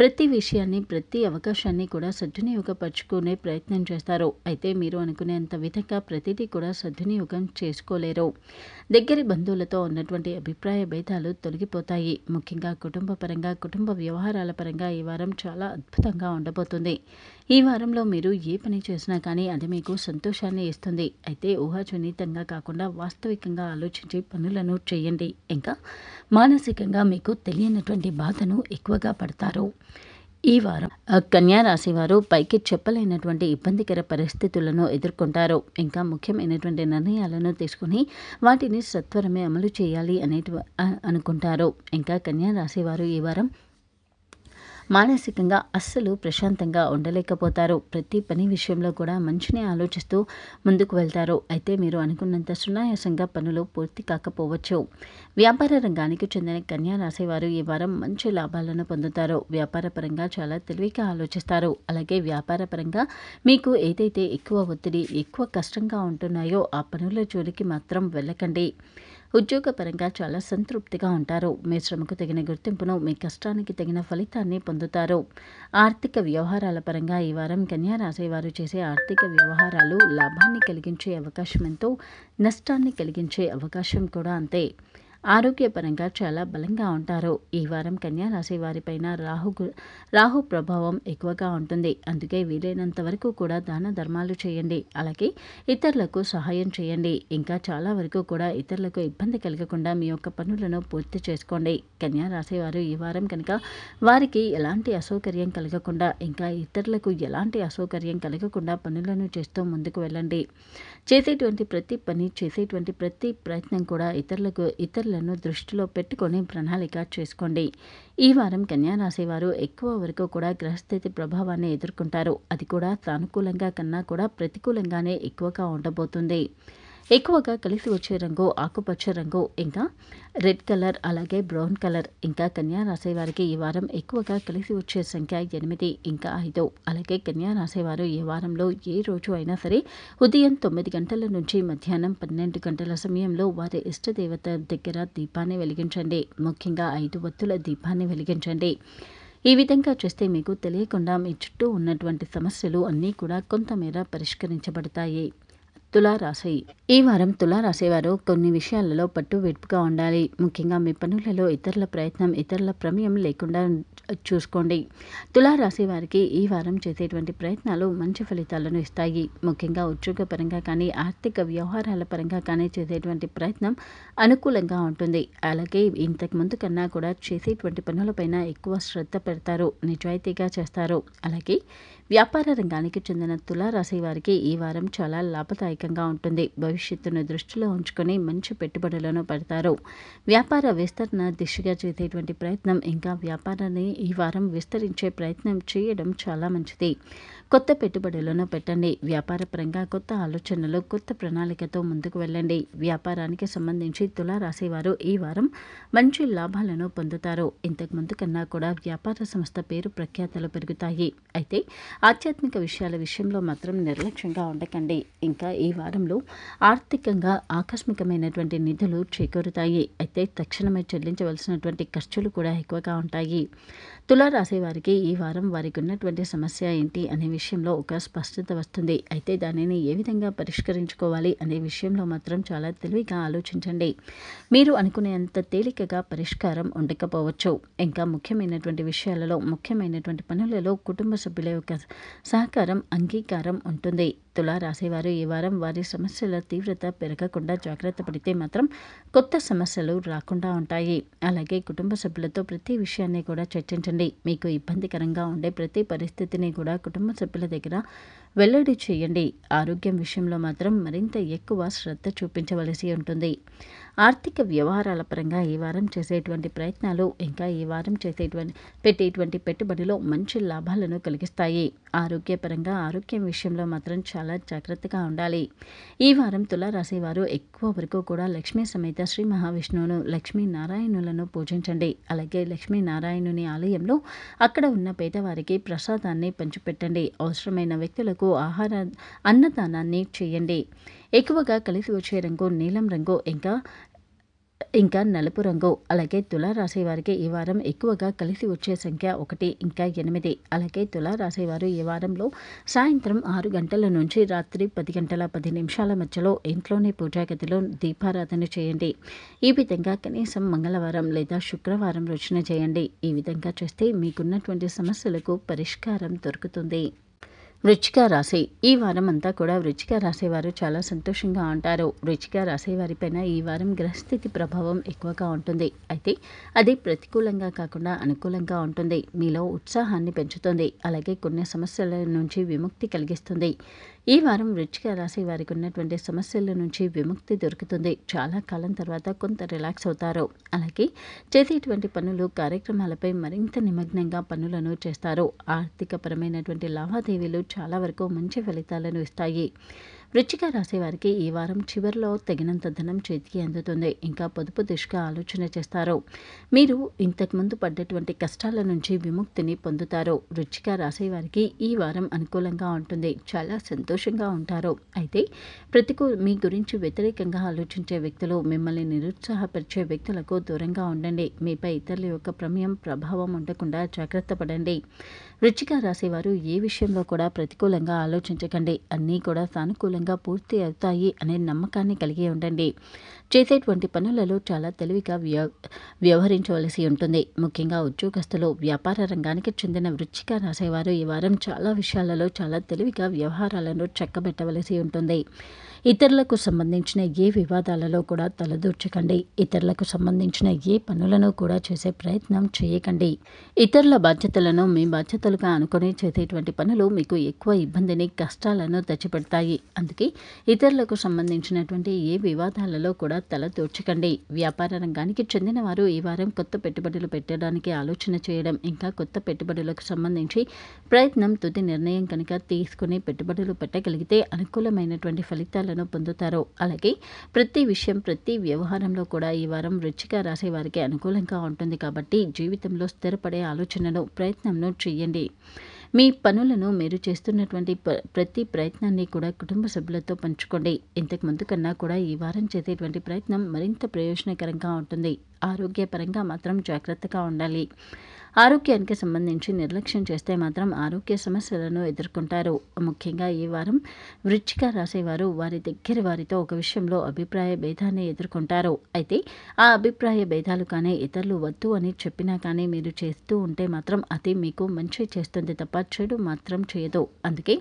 ప్రతి విషయాన్ని ప్రతి అవకాశాన్ని కూడా సద్వినియోగపరుచుకునే ప్రయత్నం చేస్తారు అయితే మీరు అనుకునేంత విధంగా ప్రతిదీ కూడా సద్వినియోగం చేసుకోలేరు దగ్గరి బంధువులతో ఉన్నటువంటి అభిప్రాయ భేదాలు తొలగిపోతాయి ముఖ్యంగా కుటుంబ పరంగా కుటుంబ కుటుంబ వ్యవహారాల పరంగా ఈ వారం చాలా అద్భుతంగా ఉండబోతుంది ఈ వారంలో మీరు ఏ పని చేసినా కానీ అది మీకు సంతోషాన్ని ఇస్తుంది అయితే ఊహాజనితంగా కాకుండా వాస్తవికంగా ఆలోచించి పనులను చేయండి ఇంకా మానసికంగా మీకు తెలియనటువంటి బాధను ఎక్కువగా పడతారు ఈ వారం కన్యా రాశి వారు పైకి చెప్పలేనటువంటి ఇబ్బందికర పరిస్థితులను ఎదుర్కొంటారు ఇంకా ముఖ్యమైనటువంటి నిర్ణయాలను తీసుకుని వాటిని సత్వరమే అమలు చేయాలి అనేటి అనుకుంటారు ఇంకా కన్యా రాశి వారు ఈ వారం మానసికంగా అస్సలు ప్రశాంతంగా ఉండలేకపోతారు ప్రతి పని విషయంలో కూడా మంచిని ఆలోచిస్తూ ముందుకు వెళ్తారు అయితే మీరు అనుకున్నంత సునాయాసంగా పనులు పూర్తి కాకపోవచ్చు వ్యాపార రంగానికి చెందిన కన్యా రాసేవారు ఈ వారం మంచి లాభాలను పొందుతారు వ్యాపారపరంగా చాలా తెలివిగా ఆలోచిస్తారు అలాగే వ్యాపారపరంగా మీకు ఏదైతే ఎక్కువ ఒత్తిడి ఎక్కువ కష్టంగా ఉంటున్నాయో ఆ పనుల జోలికి మాత్రం వెళ్ళకండి ఉద్యోగపరంగా చాలా సంతృప్తిగా ఉంటారు మీ శ్రమకు తగిన గుర్తింపును మీ కష్టానికి తగిన ఫలితాన్ని పొందుతారు ఆర్థిక వ్యవహారాల పరంగా ఈ వారం రాశి వారు చేసే ఆర్థిక వ్యవహారాలు లాభాన్ని కలిగించే అవకాశం ఎంతో నష్టాన్ని కలిగించే అవకాశం కూడా అంతే ఆరోగ్యపరంగా చాలా బలంగా ఉంటారు ఈ వారం కన్యా రాశి వారిపైన రాహు రాహు ప్రభావం ఎక్కువగా ఉంటుంది అందుకే వీలైనంత వరకు కూడా దాన ధర్మాలు చేయండి అలాగే ఇతరులకు సహాయం చేయండి ఇంకా చాలా వరకు కూడా ఇతరులకు ఇబ్బంది కలగకుండా మీ యొక్క పనులను పూర్తి చేసుకోండి రాశి వారు ఈ వారం కనుక వారికి ఎలాంటి అసౌకర్యం కలగకుండా ఇంకా ఇతరులకు ఎలాంటి అసౌకర్యం కలగకుండా పనులను చేస్తూ ముందుకు వెళ్ళండి చేసేటువంటి ప్రతి పని చేసేటువంటి ప్రతి ప్రయత్నం కూడా ఇతరులకు ఇతరులను దృష్టిలో పెట్టుకొని ప్రణాళిక చేసుకోండి ఈ వారం కన్యారాశి వారు ఎక్కువ వరకు కూడా గ్రహస్థితి ప్రభావాన్ని ఎదుర్కొంటారు అది కూడా సానుకూలంగా కన్నా కూడా ప్రతికూలంగానే ఎక్కువగా ఉండబోతుంది ఎక్కువగా కలిసి వచ్చే రంగు ఆకుపచ్చ రంగు ఇంకా రెడ్ కలర్ అలాగే బ్రౌన్ కలర్ ఇంకా కన్యా రాసే వారికి ఈ వారం ఎక్కువగా కలిసి వచ్చే సంఖ్య ఎనిమిది ఇంకా ఐదు అలాగే కన్యా రాసేవారు ఈ వారంలో ఏ రోజు అయినా సరే ఉదయం తొమ్మిది గంటల నుంచి మధ్యాహ్నం పన్నెండు గంటల సమయంలో వారి ఇష్టదేవత దగ్గర దీపాన్ని వెలిగించండి ముఖ్యంగా ఐదు వత్తుల దీపాన్ని వెలిగించండి ఈ విధంగా చేస్తే మీకు తెలియకుండా మీ చుట్టూ ఉన్నటువంటి సమస్యలు అన్నీ కూడా కొంతమేర పరిష్కరించబడతాయి తులారాశి ఈ వారం తులారాశివారు కొన్ని విషయాలలో పట్టు వెడుపుగా ఉండాలి ముఖ్యంగా మీ పనులలో ఇతరుల ప్రయత్నం ఇతరుల ప్రమేయం లేకుండా చూసుకోండి తులారాశి వారికి ఈ వారం చేసేటువంటి ప్రయత్నాలు మంచి ఫలితాలను ఇస్తాయి ముఖ్యంగా ఉద్యోగ పరంగా కానీ ఆర్థిక వ్యవహారాల పరంగా కానీ చేసేటువంటి ప్రయత్నం అనుకూలంగా ఉంటుంది అలాగే ఇంతకు ముందు కన్నా కూడా చేసేటువంటి పనులపైన ఎక్కువ శ్రద్ధ పెడతారు నిజాయితీగా చేస్తారు అలాగే వ్యాపార రంగానికి చెందిన తులారాశి వారికి ఈ వారం చాలా లాభదాయకంగా ఉంటుంది భవిష్యత్తును దృష్టిలో ఉంచుకొని మంచి పెట్టుబడులను పెడతారు వ్యాపార విస్తరణ దిశగా చేసేటువంటి ప్రయత్నం ఇంకా వ్యాపారాన్ని ఈ వారం విస్తరించే ప్రయత్నం చేయడం చాలా మంచిది కొత్త పెట్టుబడులను పెట్టండి వ్యాపారపరంగా కొత్త ఆలోచనలు కొత్త ప్రణాళికతో ముందుకు వెళ్ళండి వ్యాపారానికి సంబంధించి తులారాశి వారు ఈ వారం మంచి లాభాలను పొందుతారు ముందు కన్నా కూడా వ్యాపార సంస్థ పేరు ప్రఖ్యాతలు పెరుగుతాయి అయితే ఆధ్యాత్మిక విషయాల విషయంలో మాత్రం నిర్లక్ష్యంగా ఉండకండి ఇంకా ఈ వారంలో ఆర్థికంగా ఆకస్మికమైనటువంటి నిధులు చేకూరుతాయి అయితే తక్షణమే చెల్లించవలసినటువంటి ఖర్చులు కూడా ఎక్కువగా ఉంటాయి తులారాశి వారికి ఈ వారం వారికి ఉన్నటువంటి సమస్య ఏంటి అనే విషయంలో ఒక స్పష్టత వస్తుంది అయితే దానిని ఏ విధంగా పరిష్కరించుకోవాలి అనే విషయంలో మాత్రం చాలా తెలివిగా ఆలోచించండి మీరు అనుకునేంత తేలికగా పరిష్కారం ఉండకపోవచ్చు ఇంకా ముఖ్యమైనటువంటి విషయాలలో ముఖ్యమైనటువంటి పనులలో కుటుంబ సభ్యుల యొక్క సహకారం అంగీకారం ఉంటుంది రాసేవారు ఈ వారం వారి సమస్యల తీవ్రత పెరగకుండా జాగ్రత్త పడితే మాత్రం కొత్త సమస్యలు రాకుండా ఉంటాయి అలాగే కుటుంబ సభ్యులతో ప్రతి విషయాన్ని కూడా చర్చించండి మీకు ఇబ్బందికరంగా ఉండే ప్రతి పరిస్థితిని కూడా కుటుంబ సభ్యుల దగ్గర వెల్లడి చేయండి ఆరోగ్యం విషయంలో మాత్రం మరింత ఎక్కువ శ్రద్ధ చూపించవలసి ఉంటుంది ఆర్థిక వ్యవహారాల పరంగా ఈ వారం చేసేటువంటి ప్రయత్నాలు ఇంకా ఈ వారం చేసేటువంటి పెట్టేటువంటి పెట్టుబడిలో మంచి లాభాలను కలిగిస్తాయి ఆరోగ్యపరంగా ఆరోగ్యం విషయంలో మాత్రం చాలా జాగ్రత్తగా ఉండాలి ఈ వారం తులారాశి వారు ఎక్కువ వరకు కూడా లక్ష్మీ సమేత శ్రీ మహావిష్ణువును లక్ష్మీ నారాయణులను పూజించండి అలాగే లక్ష్మీ నారాయణుని ఆలయంలో అక్కడ ఉన్న పేదవారికి ప్రసాదాన్ని పంచిపెట్టండి అవసరమైన వ్యక్తులకు ఆహార అన్నదానాన్ని చేయండి ఎక్కువగా కలిసి వచ్చే రంగు నీలం రంగు ఇంకా ఇంకా నలుపు రంగు అలాగే తులారాశి వారికి ఈ వారం ఎక్కువగా కలిసి వచ్చే సంఖ్య ఒకటి ఇంకా ఎనిమిది అలాగే తులారాశి వారు ఈ వారంలో సాయంత్రం ఆరు గంటల నుంచి రాత్రి పది గంటల పది నిమిషాల మధ్యలో ఇంట్లోనే పూజాగతిలో దీపారాధన చేయండి ఈ విధంగా కనీసం మంగళవారం లేదా శుక్రవారం రోజున చేయండి ఈ విధంగా చేస్తే మీకున్నటువంటి సమస్యలకు పరిష్కారం దొరుకుతుంది వృచ్చిక రాశి ఈ వారం అంతా కూడా వృచ్చిక రాసేవారు చాలా సంతోషంగా ఉంటారు వృచ్చిక పైన ఈ వారం గ్రహస్థితి ప్రభావం ఎక్కువగా ఉంటుంది అయితే అది ప్రతికూలంగా కాకుండా అనుకూలంగా ఉంటుంది మీలో ఉత్సాహాన్ని పెంచుతుంది అలాగే కొన్ని సమస్యల నుంచి విముక్తి కలిగిస్తుంది ఈ వారం వృచ్చిక రాశి వారికి ఉన్నటువంటి సమస్యల నుంచి విముక్తి దొరుకుతుంది చాలా కాలం తర్వాత కొంత రిలాక్స్ అవుతారు అలాగే చేసేటువంటి పనులు కార్యక్రమాలపై మరింత నిమగ్నంగా పనులను చేస్తారు ఆర్థికపరమైనటువంటి లావాదేవీలు చాలా వరకు మంచి ఫలితాలను ఇస్తాయి వృచ్చిక రాసేవారికి ఈ వారం చివరిలో తగినంత ధనం చేతికి అందుతుంది ఇంకా పొదుపు దిశగా ఆలోచన చేస్తారు మీరు ఇంతకుముందు పడ్డటువంటి కష్టాల నుంచి విముక్తిని పొందుతారు వృచ్చిక రాసేవారికి ఈ వారం అనుకూలంగా ఉంటుంది చాలా సంతోషంగా ఉంటారు అయితే ప్రతికూల మీ గురించి వ్యతిరేకంగా ఆలోచించే వ్యక్తులు మిమ్మల్ని నిరుత్సాహపరిచే వ్యక్తులకు దూరంగా ఉండండి మీపై ఇతరుల యొక్క ప్రమేయం ప్రభావం ఉండకుండా జాగ్రత్త పడండి రుచిగా రాసేవారు ఏ విషయంలో కూడా ప్రతికూలంగా ఆలోచించకండి అన్నీ కూడా సానుకూలంగా పూర్తి అవుతాయి అనే నమ్మకాన్ని కలిగి ఉండండి చేసేటువంటి పనులలో చాలా తెలివిగా వ్య వ్యవహరించవలసి ఉంటుంది ముఖ్యంగా ఉద్యోగస్తులు వ్యాపార రంగానికి చెందిన వృచ్చిగా రాసేవారు ఈ వారం చాలా విషయాలలో చాలా తెలివిగా వ్యవహారాలను చక్కబెట్టవలసి ఉంటుంది ఇతరులకు సంబంధించిన ఏ వివాదాలలో కూడా తలదూర్చకండి ఇతరులకు సంబంధించిన ఏ పనులను కూడా చేసే ప్రయత్నం చేయకండి ఇతరుల బాధ్యతలను మీ బాధ్యతలుగా అనుకుని చేసేటువంటి పనులు మీకు ఎక్కువ ఇబ్బందిని కష్టాలను తెచ్చిపెడతాయి అందుకే ఇతరులకు సంబంధించినటువంటి ఏ వివాదాలలో కూడా తలదూర్చకండి వ్యాపార రంగానికి చెందిన వారు ఈ వారం కొత్త పెట్టుబడులు పెట్టడానికి ఆలోచన చేయడం ఇంకా కొత్త పెట్టుబడులకు సంబంధించి ప్రయత్నం తుది నిర్ణయం కనుక తీసుకుని పెట్టుబడులు పెట్టగలిగితే అనుకూలమైనటువంటి ఫలితాలు ఫలితాలను పొందుతారు అలాగే ప్రతి విషయం ప్రతి వ్యవహారంలో కూడా ఈ వారం రుచిగా రాసే వారికి అనుకూలంగా ఉంటుంది కాబట్టి జీవితంలో స్థిరపడే ఆలోచనను ప్రయత్నంను చేయండి మీ పనులను మీరు చేస్తున్నటువంటి ప్రతి ప్రయత్నాన్ని కూడా కుటుంబ సభ్యులతో పంచుకోండి ఇంతకు ముందు కన్నా కూడా ఈ వారం చేసేటువంటి ప్రయత్నం మరింత ప్రయోజనకరంగా ఉంటుంది ఆరోగ్యపరంగా మాత్రం జాగ్రత్తగా ఉండాలి ఆరోగ్యానికి సంబంధించి నిర్లక్ష్యం చేస్తే మాత్రం ఆరోగ్య సమస్యలను ఎదుర్కొంటారు ముఖ్యంగా ఈ వారం వృచ్చిక రాసేవారు వారి దగ్గర వారితో ఒక విషయంలో అభిప్రాయ భేదాన్ని ఎదుర్కొంటారు అయితే ఆ అభిప్రాయ భేదాలు కానీ ఇతరులు వద్దు అని చెప్పినా కానీ మీరు చేస్తూ ఉంటే మాత్రం అది మీకు మంచి చేస్తుంది తప్ప చెడు మాత్రం చేయదు అందుకే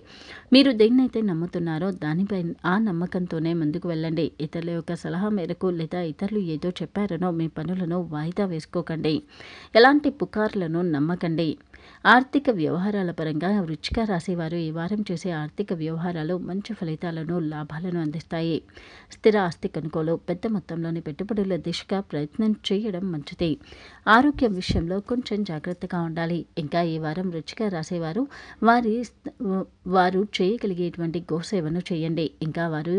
మీరు దేన్నైతే నమ్ముతున్నారో దానిపై ఆ నమ్మకంతోనే ముందుకు వెళ్ళండి ఇతరుల యొక్క సలహా మేరకు లేదా ఇతరులు ఏదో చెప్పారనో మీ పనులను వాయిదా వేసుకోకండి ఎలాంటి పుకార్లు విమర్శలను నమ్మకండి ఆర్థిక వ్యవహారాల పరంగా వృచ్చిక రాశివారు ఈ వారం చేసే ఆర్థిక వ్యవహారాలు మంచి ఫలితాలను లాభాలను అందిస్తాయి స్థిర ఆస్తి కనుకోలు పెద్ద మొత్తంలోని పెట్టుబడుల దిశగా ప్రయత్నం చేయడం మంచిది ఆరోగ్యం విషయంలో కొంచెం జాగ్రత్తగా ఉండాలి ఇంకా ఈ వారం రుచిగా రాసేవారు వారి వారు చేయగలిగేటువంటి గో సేవను చేయండి ఇంకా వారు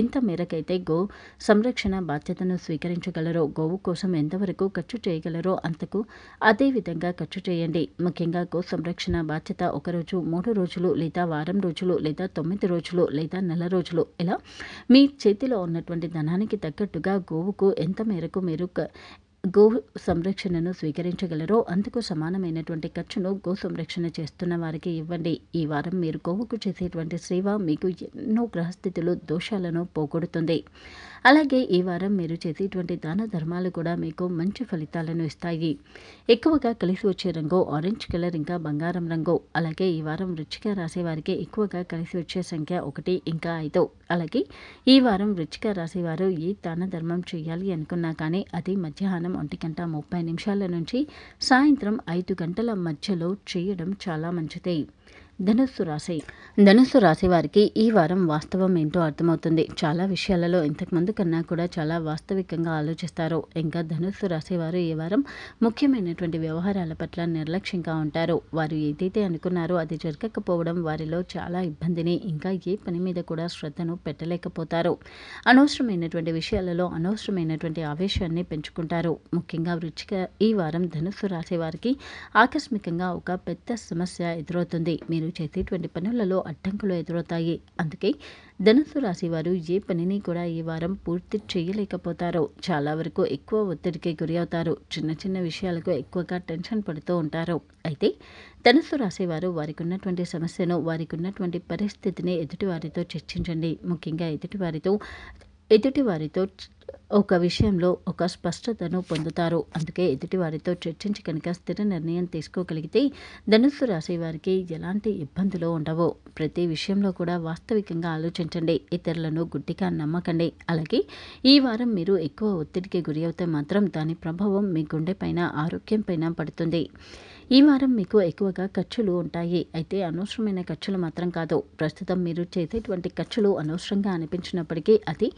ఎంత మేరకైతే గో సంరక్షణ బాధ్యతను స్వీకరించగలరో గోవు కోసం ఎంతవరకు ఖర్చు చేయగలరో అంతకు అదేవిధంగా ఖర్చు చేయండి ముఖ్యంగా గో సంరక్షణ బాధ్యత ఒకరోజు మూడు రోజులు లేదా వారం రోజులు లేదా తొమ్మిది రోజులు లేదా నెల రోజులు ఇలా మీ చేతిలో ఉన్నటువంటి ధనానికి తగ్గట్టుగా గోవుకు ఎంత మేరకు మీరు గో సంరక్షణను స్వీకరించగలరో అందుకు సమానమైనటువంటి ఖర్చును గో సంరక్షణ చేస్తున్న వారికి ఇవ్వండి ఈ వారం మీరు గోవుకు చేసేటువంటి సేవ మీకు ఎన్నో గ్రహస్థితులు దోషాలను పోగొడుతుంది అలాగే ఈ వారం మీరు చేసేటువంటి దాన ధర్మాలు కూడా మీకు మంచి ఫలితాలను ఇస్తాయి ఎక్కువగా కలిసి వచ్చే రంగు ఆరెంజ్ కలర్ ఇంకా బంగారం రంగు అలాగే ఈ వారం వృచ్చిక రాసే వారికి ఎక్కువగా కలిసి వచ్చే సంఖ్య ఒకటి ఇంకా ఐదు అలాగే ఈ వారం వృచ్చిక రాసేవారు ఏ ఈ దాన ధర్మం చేయాలి అనుకున్నా కానీ అది మధ్యాహ్నం ఒంటి గంట ముప్పై నిమిషాల నుంచి సాయంత్రం ఐదు గంటల మధ్యలో చేయడం చాలా మంచిది ధనుస్సు రాశి ధనుస్సు రాశి వారికి ఈ వారం వాస్తవం ఏంటో అర్థమవుతుంది చాలా విషయాలలో ఇంతకుముందు కన్నా కూడా చాలా వాస్తవికంగా ఆలోచిస్తారు ఇంకా ధనుస్సు రాశి వారు ఈ వారం ముఖ్యమైనటువంటి వ్యవహారాల పట్ల నిర్లక్ష్యంగా ఉంటారు వారు ఏదైతే అనుకున్నారో అది జరగకపోవడం వారిలో చాలా ఇబ్బందిని ఇంకా ఏ పని మీద కూడా శ్రద్ధను పెట్టలేకపోతారు అనవసరమైనటువంటి విషయాలలో అనవసరమైనటువంటి ఆవేశాన్ని పెంచుకుంటారు ముఖ్యంగా వృచ్చిక ఈ వారం ధనుస్సు రాశి వారికి ఆకస్మికంగా ఒక పెద్ద సమస్య ఎదురవుతుంది మీరు చేసేటువంటి పనులలో అడ్డంకులు ఎదురవుతాయి అందుకే ధనుసు రాశి వారు ఏ పనిని కూడా ఈ వారం పూర్తి చేయలేకపోతారో చాలా వరకు ఎక్కువ ఒత్తిడికి గురి అవుతారు చిన్న చిన్న విషయాలకు ఎక్కువగా టెన్షన్ పడుతూ ఉంటారు అయితే ధనుసు రాశి వారు వారికి ఉన్నటువంటి సమస్యను వారికి ఉన్నటువంటి పరిస్థితిని ఎదుటివారితో చర్చించండి ముఖ్యంగా ఎదుటివారితో ఎదుటివారితో ఒక విషయంలో ఒక స్పష్టతను పొందుతారు అందుకే ఎదుటి వారితో చర్చించి కనుక స్థిర నిర్ణయం తీసుకోగలిగితే ధనుస్సు రాసే వారికి ఎలాంటి ఇబ్బందులు ఉండవు ప్రతి విషయంలో కూడా వాస్తవికంగా ఆలోచించండి ఇతరులను గుడ్డిగా నమ్మకండి అలాగే ఈ వారం మీరు ఎక్కువ ఒత్తిడికి గురి అవుతే మాత్రం దాని ప్రభావం మీ గుండెపైన ఆరోగ్యం పైన పడుతుంది ఈ వారం మీకు ఎక్కువగా ఖర్చులు ఉంటాయి అయితే అనవసరమైన ఖర్చులు మాత్రం కాదు ప్రస్తుతం మీరు చేసేటువంటి ఖర్చులు అనవసరంగా అనిపించినప్పటికీ అది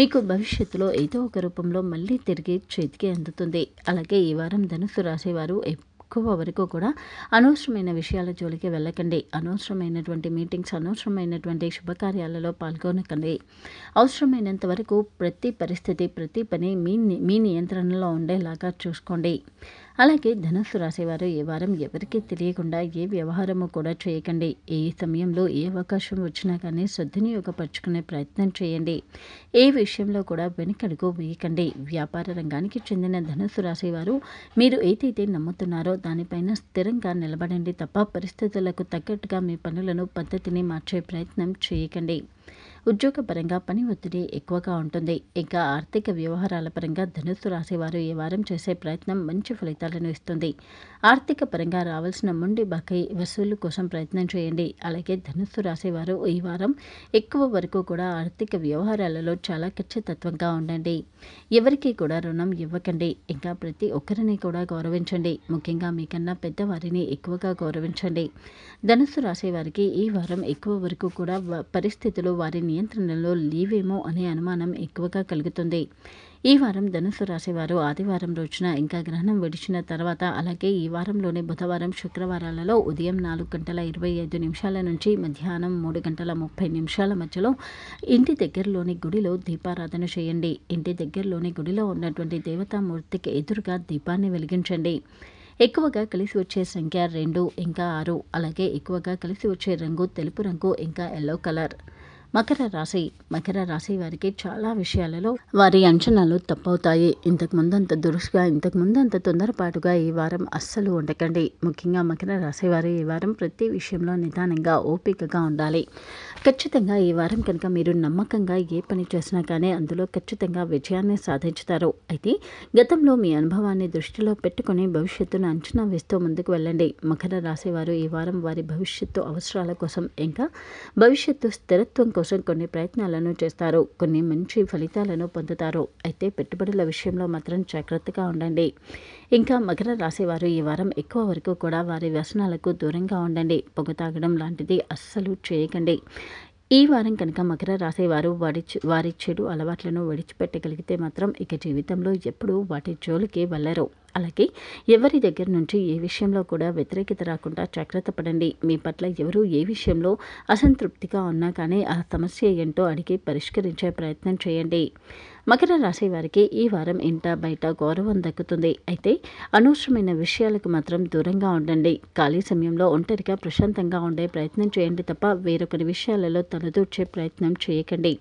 మీకు భవిష్యత్తులో ఏదో ఒక రూపంలో మళ్ళీ తిరిగి చేతికి అందుతుంది అలాగే ఈ వారం ధనుసు రాసేవారు ఎక్కువ వరకు కూడా అనవసరమైన విషయాల జోలికి వెళ్ళకండి అనవసరమైనటువంటి మీటింగ్స్ అనవసరమైనటువంటి శుభకార్యాలలో పాల్గొనకండి అవసరమైనంత వరకు ప్రతి పరిస్థితి ప్రతి పని మీ మీ నియంత్రణలో ఉండేలాగా చూసుకోండి అలాగే ధనస్సు రాసేవారు ఈ వారం ఎవరికీ తెలియకుండా ఏ వ్యవహారము కూడా చేయకండి ఏ సమయంలో ఏ అవకాశం వచ్చినా కానీ సద్వినియోగపరుచుకునే ప్రయత్నం చేయండి ఏ విషయంలో కూడా వెనుకడుగు వేయకండి వ్యాపార రంగానికి చెందిన ధనస్సు రాసేవారు మీరు ఏదైతే నమ్ముతున్నారో దానిపైన స్థిరంగా నిలబడండి తప్ప పరిస్థితులకు తగ్గట్టుగా మీ పనులను పద్ధతిని మార్చే ప్రయత్నం చేయకండి ఉద్యోగపరంగా పని ఒత్తిడి ఎక్కువగా ఉంటుంది ఇంకా ఆర్థిక వ్యవహారాల పరంగా ధనుస్సు రాసేవారు ఈ వారం చేసే ప్రయత్నం మంచి ఫలితాలను ఇస్తుంది ఆర్థిక పరంగా రావాల్సిన మొండి బకాయి వసూలు కోసం ప్రయత్నం చేయండి అలాగే ధనుస్సు రాసేవారు ఈ వారం ఎక్కువ వరకు కూడా ఆర్థిక వ్యవహారాలలో చాలా ఖచ్చితత్వంగా ఉండండి ఎవరికి కూడా రుణం ఇవ్వకండి ఇంకా ప్రతి ఒక్కరిని కూడా గౌరవించండి ముఖ్యంగా మీకన్నా పెద్దవారిని ఎక్కువగా గౌరవించండి ధనుస్సు రాసేవారికి ఈ వారం ఎక్కువ వరకు కూడా పరిస్థితులు వారిని నియంత్రణలో లీవేమో అనే అనుమానం ఎక్కువగా కలుగుతుంది ఈ వారం ధనుసు రాశివారు ఆదివారం రోజున ఇంకా గ్రహణం విడిచిన తర్వాత అలాగే ఈ వారంలోనే బుధవారం శుక్రవారాలలో ఉదయం నాలుగు గంటల ఇరవై ఐదు నిమిషాల నుంచి మధ్యాహ్నం మూడు గంటల ముప్పై నిమిషాల మధ్యలో ఇంటి దగ్గరలోని గుడిలో దీపారాధన చేయండి ఇంటి దగ్గరలోని గుడిలో ఉన్నటువంటి దేవతామూర్తికి ఎదురుగా దీపాన్ని వెలిగించండి ఎక్కువగా కలిసి వచ్చే సంఖ్య రెండు ఇంకా ఆరు అలాగే ఎక్కువగా కలిసి వచ్చే రంగు తెలుపు రంగు ఇంకా ఎల్లో కలర్ మకర రాశి మకర రాశి వారికి చాలా విషయాలలో వారి అంచనాలు తప్పవుతాయి ఇంతకు ముందంత దురుసుగా ఇంతకు అంత తొందరపాటుగా ఈ వారం అస్సలు ఉండకండి ముఖ్యంగా మకర రాశి వారు ఈ వారం ప్రతి విషయంలో నిదానంగా ఓపికగా ఉండాలి ఖచ్చితంగా ఈ వారం కనుక మీరు నమ్మకంగా ఏ పని చేసినా కానీ అందులో ఖచ్చితంగా విజయాన్ని సాధించుతారు అయితే గతంలో మీ అనుభవాన్ని దృష్టిలో పెట్టుకుని భవిష్యత్తును అంచనా వేస్తూ ముందుకు వెళ్ళండి మకర రాశి వారు ఈ వారం వారి భవిష్యత్తు అవసరాల కోసం ఇంకా భవిష్యత్తు స్థిరత్వం కోసం కోసం కొన్ని ప్రయత్నాలను చేస్తారు కొన్ని మంచి ఫలితాలను పొందుతారు అయితే పెట్టుబడుల విషయంలో మాత్రం జాగ్రత్తగా ఉండండి ఇంకా మకర రాశి వారు ఈ వారం ఎక్కువ వరకు కూడా వారి వ్యసనాలకు దూరంగా ఉండండి పొగ తాగడం లాంటిది అస్సలు చేయకండి ఈ వారం కనుక మకర రాశి వారు వారి వారి చెడు అలవాట్లను విడిచిపెట్టగలిగితే మాత్రం ఇక జీవితంలో ఎప్పుడూ వాటి జోలికి వెళ్ళరు అలాగే ఎవరి దగ్గర నుంచి ఏ విషయంలో కూడా వ్యతిరేకత రాకుండా జాగ్రత్త పడండి మీ పట్ల ఎవరు ఏ విషయంలో అసంతృప్తిగా ఉన్నా కానీ ఆ సమస్య ఏంటో అడిగి పరిష్కరించే ప్రయత్నం చేయండి మకర రాశి వారికి ఈ వారం ఇంట బయట గౌరవం దక్కుతుంది అయితే అనవసరమైన విషయాలకు మాత్రం దూరంగా ఉండండి ఖాళీ సమయంలో ఒంటరిగా ప్రశాంతంగా ఉండే ప్రయత్నం చేయండి తప్ప వేరొకరి విషయాలలో తలదూర్చే ప్రయత్నం చేయకండి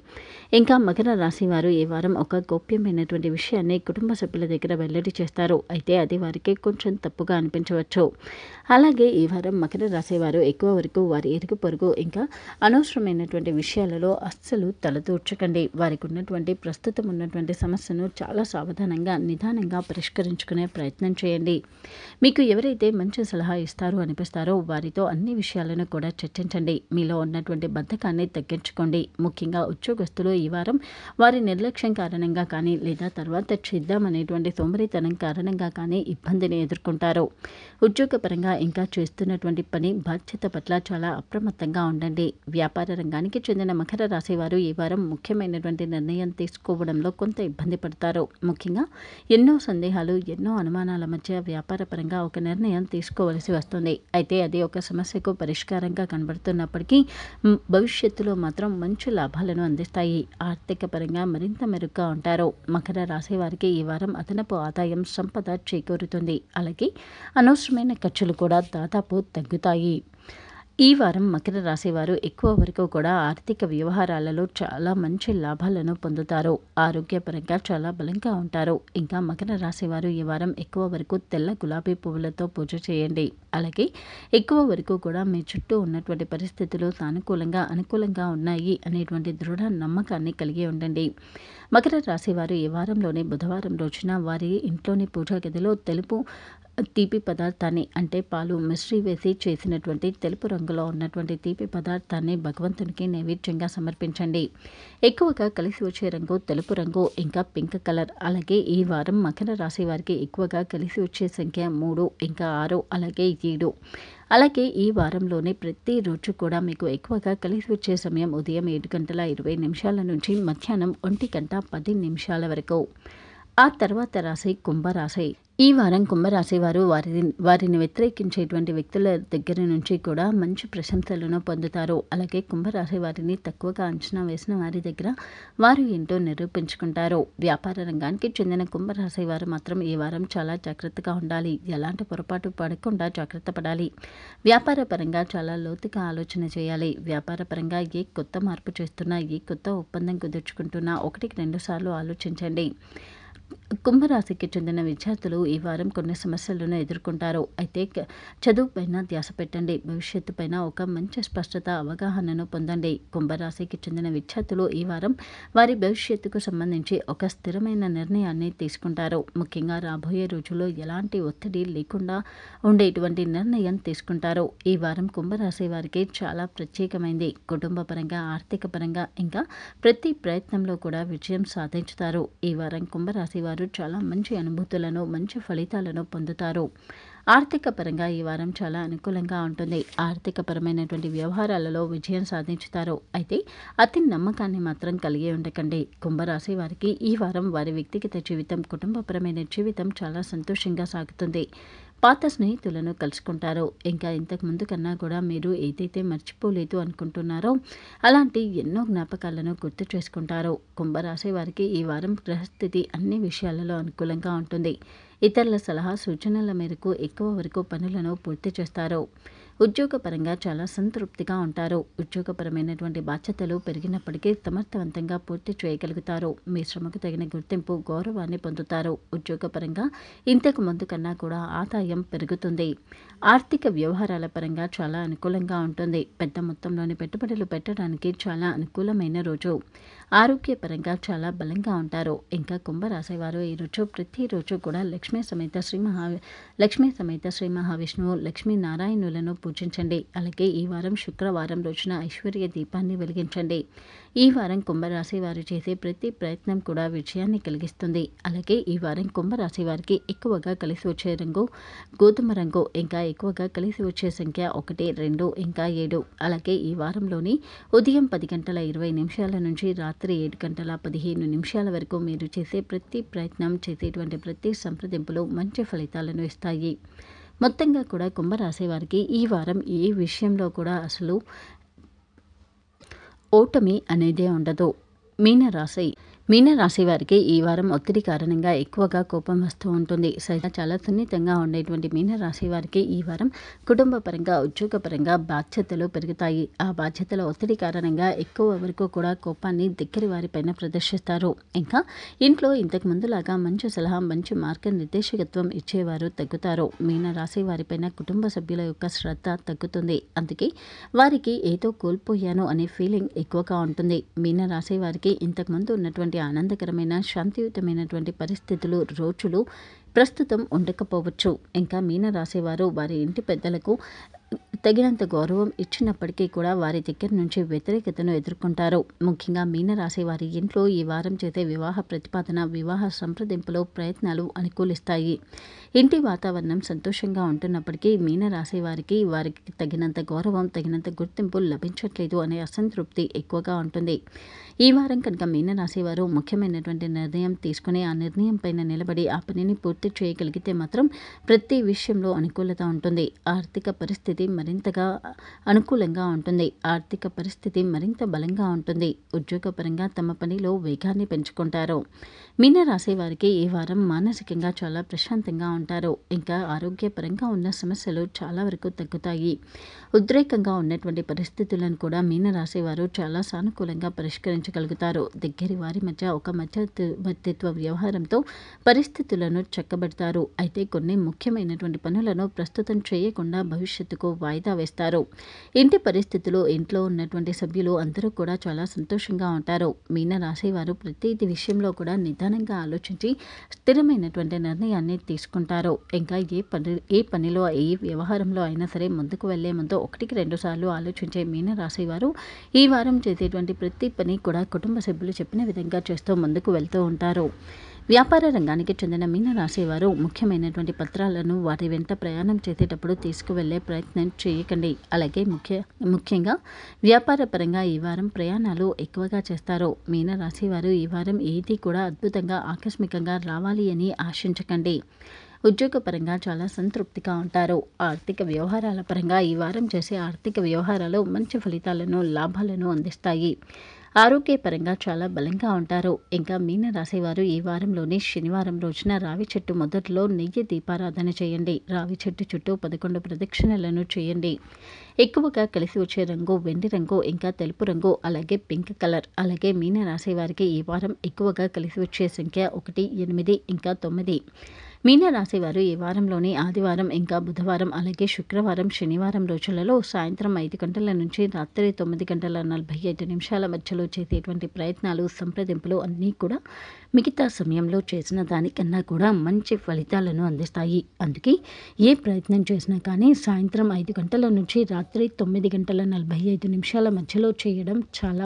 ఇంకా మకర రాశి వారు ఈ వారం ఒక గోప్యమైనటువంటి విషయాన్ని కుటుంబ సభ్యుల దగ్గర వెల్లడి చేస్తారు అయితే అది వారికి కొంచెం తప్పుగా అనిపించవచ్చు అలాగే ఈ వారం మకర రాశి వారు ఎక్కువ వరకు వారి ఎరుగు పొరుగు ఇంకా అనవసరమైనటువంటి విషయాలలో అస్సలు తలదూర్చకండి వారికి ఉన్నటువంటి ప్రస్తుతం ఉన్నటువంటి సమస్యను చాలా సావధానంగా నిదానంగా పరిష్కరించుకునే ప్రయత్నం చేయండి మీకు ఎవరైతే మంచి సలహా ఇస్తారో అనిపిస్తారో వారితో అన్ని విషయాలను కూడా చర్చించండి మీలో ఉన్నటువంటి బద్ధకాన్ని తగ్గించుకోండి ముఖ్యంగా ఉద్యోగస్తులు ఈ వారం వారి నిర్లక్ష్యం కారణంగా కానీ లేదా తర్వాత చేద్దామనేటువంటి సోమరితనం కారణంగా కానీ ఇబ్బందిని ఎదుర్కొంటారు ఉద్యోగపరంగా ఇంకా చేస్తున్నటువంటి పని బాధ్యత పట్ల చాలా అప్రమత్తంగా ఉండండి వ్యాపార రంగానికి చెందిన మకర రాశి వారు ఈ వారం ముఖ్యమైనటువంటి నిర్ణయం తీసుకోవడంలో కొంత ఇబ్బంది పడతారు ముఖ్యంగా ఎన్నో సందేహాలు ఎన్నో అనుమానాల మధ్య వ్యాపారపరంగా ఒక నిర్ణయం తీసుకోవలసి వస్తుంది అయితే అది ఒక సమస్యకు పరిష్కారంగా కనబడుతున్నప్పటికీ భవిష్యత్తులో మాత్రం మంచి లాభాలను అందిస్తాయి ఆర్థిక పరంగా మరింత మెరుగ్గా ఉంటారు మకర రాశి వారికి ఈ వారం అదనపు ఆదాయం సంపద చేకూరుతుంది అలాగే అనవసరం అనవసరమైన ఖర్చులు కూడా దాదాపు తగ్గుతాయి ఈ వారం మకర రాశి వారు ఎక్కువ వరకు కూడా ఆర్థిక వ్యవహారాలలో చాలా మంచి లాభాలను పొందుతారు ఆరోగ్యపరంగా చాలా బలంగా ఉంటారు ఇంకా మకర రాశి వారు ఈ వారం ఎక్కువ వరకు తెల్ల గులాబీ పువ్వులతో పూజ చేయండి అలాగే ఎక్కువ వరకు కూడా మీ చుట్టూ ఉన్నటువంటి పరిస్థితులు సానుకూలంగా అనుకూలంగా ఉన్నాయి అనేటువంటి దృఢ నమ్మకాన్ని కలిగి ఉండండి మకర రాశి వారు ఈ వారంలోనే బుధవారం రోజున వారి ఇంట్లోని పూజా గదిలో తెలుపు తీపి పదార్థాన్ని అంటే పాలు మిశ్రీ వేసి చేసినటువంటి తెలుపు రంగులో ఉన్నటువంటి తీపి పదార్థాన్ని భగవంతునికి నైవేద్యంగా సమర్పించండి ఎక్కువగా కలిసి వచ్చే రంగు తెలుపు రంగు ఇంకా పింక్ కలర్ అలాగే ఈ వారం మకర రాశి వారికి ఎక్కువగా కలిసి వచ్చే సంఖ్య మూడు ఇంకా ఆరు అలాగే ఏడు అలాగే ఈ వారంలోనే ప్రతిరోజు కూడా మీకు ఎక్కువగా కలిసి వచ్చే సమయం ఉదయం ఏడు గంటల ఇరవై నిమిషాల నుంచి మధ్యాహ్నం ఒంటి గంట పది నిమిషాల వరకు ఆ తర్వాత రాశి కుంభరాశి ఈ వారం కుంభరాశి వారు వారిని వారిని వ్యతిరేకించేటువంటి వ్యక్తుల దగ్గర నుంచి కూడా మంచి ప్రశంసలను పొందుతారు అలాగే కుంభరాశి వారిని తక్కువగా అంచనా వేసిన వారి దగ్గర వారు ఏంటో నిరూపించుకుంటారు వ్యాపార రంగానికి చెందిన కుంభరాశి వారు మాత్రం ఈ వారం చాలా జాగ్రత్తగా ఉండాలి ఎలాంటి పొరపాటు పడకుండా జాగ్రత్త పడాలి వ్యాపార పరంగా చాలా లోతుగా ఆలోచన చేయాలి వ్యాపార పరంగా ఏ కొత్త మార్పు చేస్తున్నా ఏ కొత్త ఒప్పందం కుదుర్చుకుంటున్నా ఒకటికి రెండుసార్లు ఆలోచించండి కుంభరాశికి చెందిన విద్యార్థులు ఈ వారం కొన్ని సమస్యలను ఎదుర్కొంటారు అయితే చదువుపైన ధ్యాస పెట్టండి భవిష్యత్తుపైన ఒక మంచి స్పష్టత అవగాహనను పొందండి కుంభరాశికి చెందిన విద్యార్థులు ఈ వారం వారి భవిష్యత్తుకు సంబంధించి ఒక స్థిరమైన నిర్ణయాన్ని తీసుకుంటారు ముఖ్యంగా రాబోయే రోజుల్లో ఎలాంటి ఒత్తిడి లేకుండా ఉండేటువంటి నిర్ణయం తీసుకుంటారు ఈ వారం కుంభరాశి వారికి చాలా ప్రత్యేకమైంది కుటుంబ పరంగా ఆర్థిక పరంగా ఇంకా ప్రతి ప్రయత్నంలో కూడా విజయం సాధించుతారు ఈ వారం కుంభరాశి వారు చాలా మంచి అనుభూతులను మంచి ఫలితాలను పొందుతారు ఆర్థిక పరంగా ఈ వారం చాలా అనుకూలంగా ఉంటుంది ఆర్థిక పరమైనటువంటి వ్యవహారాలలో విజయం సాధించుతారు అయితే అతి నమ్మకాన్ని మాత్రం కలిగి ఉండకండి కుంభరాశి వారికి ఈ వారం వారి వ్యక్తిగత జీవితం కుటుంబపరమైన జీవితం చాలా సంతోషంగా సాగుతుంది పాత స్నేహితులను కలుసుకుంటారు ఇంకా ఇంతకు ముందు కన్నా కూడా మీరు ఏదైతే మర్చిపోలేదు అనుకుంటున్నారో అలాంటి ఎన్నో జ్ఞాపకాలను గుర్తు చేసుకుంటారు కుంభరాశి వారికి ఈ వారం గ్రహస్థితి అన్ని విషయాలలో అనుకూలంగా ఉంటుంది ఇతరుల సలహా సూచనల మేరకు ఎక్కువ వరకు పనులను పూర్తి చేస్తారు ఉద్యోగపరంగా చాలా సంతృప్తిగా ఉంటారు ఉద్యోగపరమైనటువంటి బాధ్యతలు పెరిగినప్పటికీ సమర్థవంతంగా పూర్తి చేయగలుగుతారు మీ శ్రమకు తగిన గుర్తింపు గౌరవాన్ని పొందుతారు ఉద్యోగపరంగా ఇంతకు ముందు కన్నా కూడా ఆదాయం పెరుగుతుంది ఆర్థిక వ్యవహారాల పరంగా చాలా అనుకూలంగా ఉంటుంది పెద్ద మొత్తంలోని పెట్టుబడులు పెట్టడానికి చాలా అనుకూలమైన రోజు ఆరోగ్యపరంగా చాలా బలంగా ఉంటారు ఇంకా కుంభరాశివారు ఈరోజు ప్రతిరోజు కూడా లక్ష్మీ సమేత శ్రీ మహా లక్ష్మీ సమేత శ్రీ మహావిష్ణువు లక్ష్మీ నారాయణులను పూజించండి అలాగే ఈ వారం శుక్రవారం రోజున ఐశ్వర్య దీపాన్ని వెలిగించండి ఈ వారం కుంభరాశి వారు చేసే ప్రతి ప్రయత్నం కూడా విజయాన్ని కలిగిస్తుంది అలాగే ఈ వారం కుంభరాశి వారికి ఎక్కువగా కలిసి వచ్చే రంగు గోధుమ రంగు ఇంకా ఎక్కువగా కలిసి వచ్చే సంఖ్య ఒకటి రెండు ఇంకా ఏడు అలాగే ఈ వారంలోని ఉదయం పది గంటల ఇరవై నిమిషాల నుంచి రాత్రి ఏడు గంటల పదిహేను నిమిషాల వరకు మీరు చేసే ప్రతి ప్రయత్నం చేసేటువంటి ప్రతి సంప్రదింపులు మంచి ఫలితాలను ఇస్తాయి మొత్తంగా కూడా కుంభరాశి వారికి ఈ వారం ఏ విషయంలో కూడా అసలు ఓటమి అనేదే ఉండదు మీనరాశి మీనరాశి వారికి ఈ వారం ఒత్తిడి కారణంగా ఎక్కువగా కోపం వస్తూ ఉంటుంది సరిగా చాలా సున్నితంగా ఉండేటువంటి మీనరాశి వారికి ఈ వారం కుటుంబపరంగా ఉద్యోగపరంగా బాధ్యతలు పెరుగుతాయి ఆ బాధ్యతల ఒత్తిడి కారణంగా ఎక్కువ వరకు కూడా కోపాన్ని దగ్గర వారిపైన ప్రదర్శిస్తారు ఇంకా ఇంట్లో ఇంతకు ముందులాగా మంచి సలహా మంచి మార్గ నిర్దేశకత్వం ఇచ్చేవారు తగ్గుతారు మీనరాశి వారిపైన కుటుంబ సభ్యుల యొక్క శ్రద్ధ తగ్గుతుంది అందుకే వారికి ఏదో కోల్పోయాను అనే ఫీలింగ్ ఎక్కువగా ఉంటుంది మీనరాశి వారికి ఇంతకుముందు ఉన్నటువంటి వంటి ఆనందకరమైన శాంతియుతమైనటువంటి పరిస్థితులు రోజులు ప్రస్తుతం ఉండకపోవచ్చు ఇంకా మీన రాసేవారు వారి ఇంటి పెద్దలకు తగినంత గౌరవం ఇచ్చినప్పటికీ కూడా వారి దగ్గర నుంచి వ్యతిరేకతను ఎదుర్కొంటారు ముఖ్యంగా మీనరాశి వారి ఇంట్లో ఈ వారం చేసే వివాహ ప్రతిపాదన వివాహ సంప్రదింపులో ప్రయత్నాలు అనుకూలిస్తాయి ఇంటి వాతావరణం సంతోషంగా ఉంటున్నప్పటికీ మీనరాశి వారికి వారికి తగినంత గౌరవం తగినంత గుర్తింపు లభించట్లేదు అనే అసంతృప్తి ఎక్కువగా ఉంటుంది ఈ వారం కనుక మీనరాశి వారు ముఖ్యమైనటువంటి నిర్ణయం తీసుకుని ఆ నిర్ణయం పైన నిలబడి ఆ పనిని పూర్తి చేయగలిగితే మాత్రం ప్రతి విషయంలో అనుకూలత ఉంటుంది ఆర్థిక పరిస్థితి పరిస్థితి మరింతగా అనుకూలంగా ఉంటుంది ఆర్థిక పరిస్థితి మరింత బలంగా ఉంటుంది ఉద్యోగపరంగా తమ పనిలో వేగాన్ని పెంచుకుంటారు మీన వారికి ఈ వారం మానసికంగా చాలా ప్రశాంతంగా ఉంటారు ఇంకా ఆరోగ్యపరంగా ఉన్న సమస్యలు చాలా వరకు తగ్గుతాయి ఉద్రేకంగా ఉన్నటువంటి పరిస్థితులను కూడా మీన వారు చాలా సానుకూలంగా పరిష్కరించగలుగుతారు దగ్గరి వారి మధ్య ఒక మధ్య మధ్యత్వ వ్యవహారంతో పరిస్థితులను చక్కబెడతారు అయితే కొన్ని ముఖ్యమైనటువంటి పనులను ప్రస్తుతం చేయకుండా భవిష్యత్తుకు వాయిదా వేస్తారు ఇంటి పరిస్థితులు ఇంట్లో ఉన్నటువంటి సభ్యులు అందరూ కూడా చాలా సంతోషంగా ఉంటారు మీన వారు ప్రతి విషయంలో కూడా నిదానం నిదానంగా ఆలోచించి స్థిరమైనటువంటి నిర్ణయాన్ని తీసుకుంటారు ఇంకా ఏ పని ఏ పనిలో ఏ వ్యవహారంలో అయినా సరే ముందుకు వెళ్లే ముందు ఒకటికి రెండు సార్లు ఆలోచించే మీనరాశి వారు ఈ వారం చేసేటువంటి ప్రతి పని కూడా కుటుంబ సభ్యులు చెప్పిన విధంగా చేస్తూ ముందుకు వెళ్తూ ఉంటారు వ్యాపార రంగానికి చెందిన మీనరాశి వారు ముఖ్యమైనటువంటి పత్రాలను వారి వెంట ప్రయాణం చేసేటప్పుడు తీసుకువెళ్లే ప్రయత్నం చేయకండి అలాగే ముఖ్య ముఖ్యంగా వ్యాపార పరంగా ఈ వారం ప్రయాణాలు ఎక్కువగా చేస్తారు మీనరాశి వారు ఈ వారం ఏది కూడా అద్భుతంగా ఆకస్మికంగా రావాలి అని ఆశించకండి ఉద్యోగపరంగా చాలా సంతృప్తిగా ఉంటారు ఆర్థిక వ్యవహారాల పరంగా ఈ వారం చేసే ఆర్థిక వ్యవహారాలు మంచి ఫలితాలను లాభాలను అందిస్తాయి ఆరోగ్యపరంగా చాలా బలంగా ఉంటారు ఇంకా మీన వారు ఈ వారంలోనే శనివారం రోజున రావి చెట్టు మొదట్లో నెయ్యి దీపారాధన చేయండి రావి చెట్టు చుట్టూ పదకొండు ప్రదక్షిణలను చేయండి ఎక్కువగా కలిసి వచ్చే రంగు వెండి రంగు ఇంకా తెలుపు రంగు అలాగే పింక్ కలర్ అలాగే మీన రాశి వారికి ఈ వారం ఎక్కువగా కలిసి వచ్చే సంఖ్య ఒకటి ఎనిమిది ఇంకా తొమ్మిది మీనరాశి వారు ఈ వారంలోని ఆదివారం ఇంకా బుధవారం అలాగే శుక్రవారం శనివారం రోజులలో సాయంత్రం ఐదు గంటల నుంచి రాత్రి తొమ్మిది గంటల నలభై ఐదు నిమిషాల మధ్యలో చేసేటువంటి ప్రయత్నాలు సంప్రదింపులు అన్నీ కూడా మిగతా సమయంలో చేసిన దానికన్నా కూడా మంచి ఫలితాలను అందిస్తాయి అందుకే ఏ ప్రయత్నం చేసినా కానీ సాయంత్రం ఐదు గంటల నుంచి రాత్రి తొమ్మిది గంటల నలభై ఐదు నిమిషాల మధ్యలో చేయడం చాలా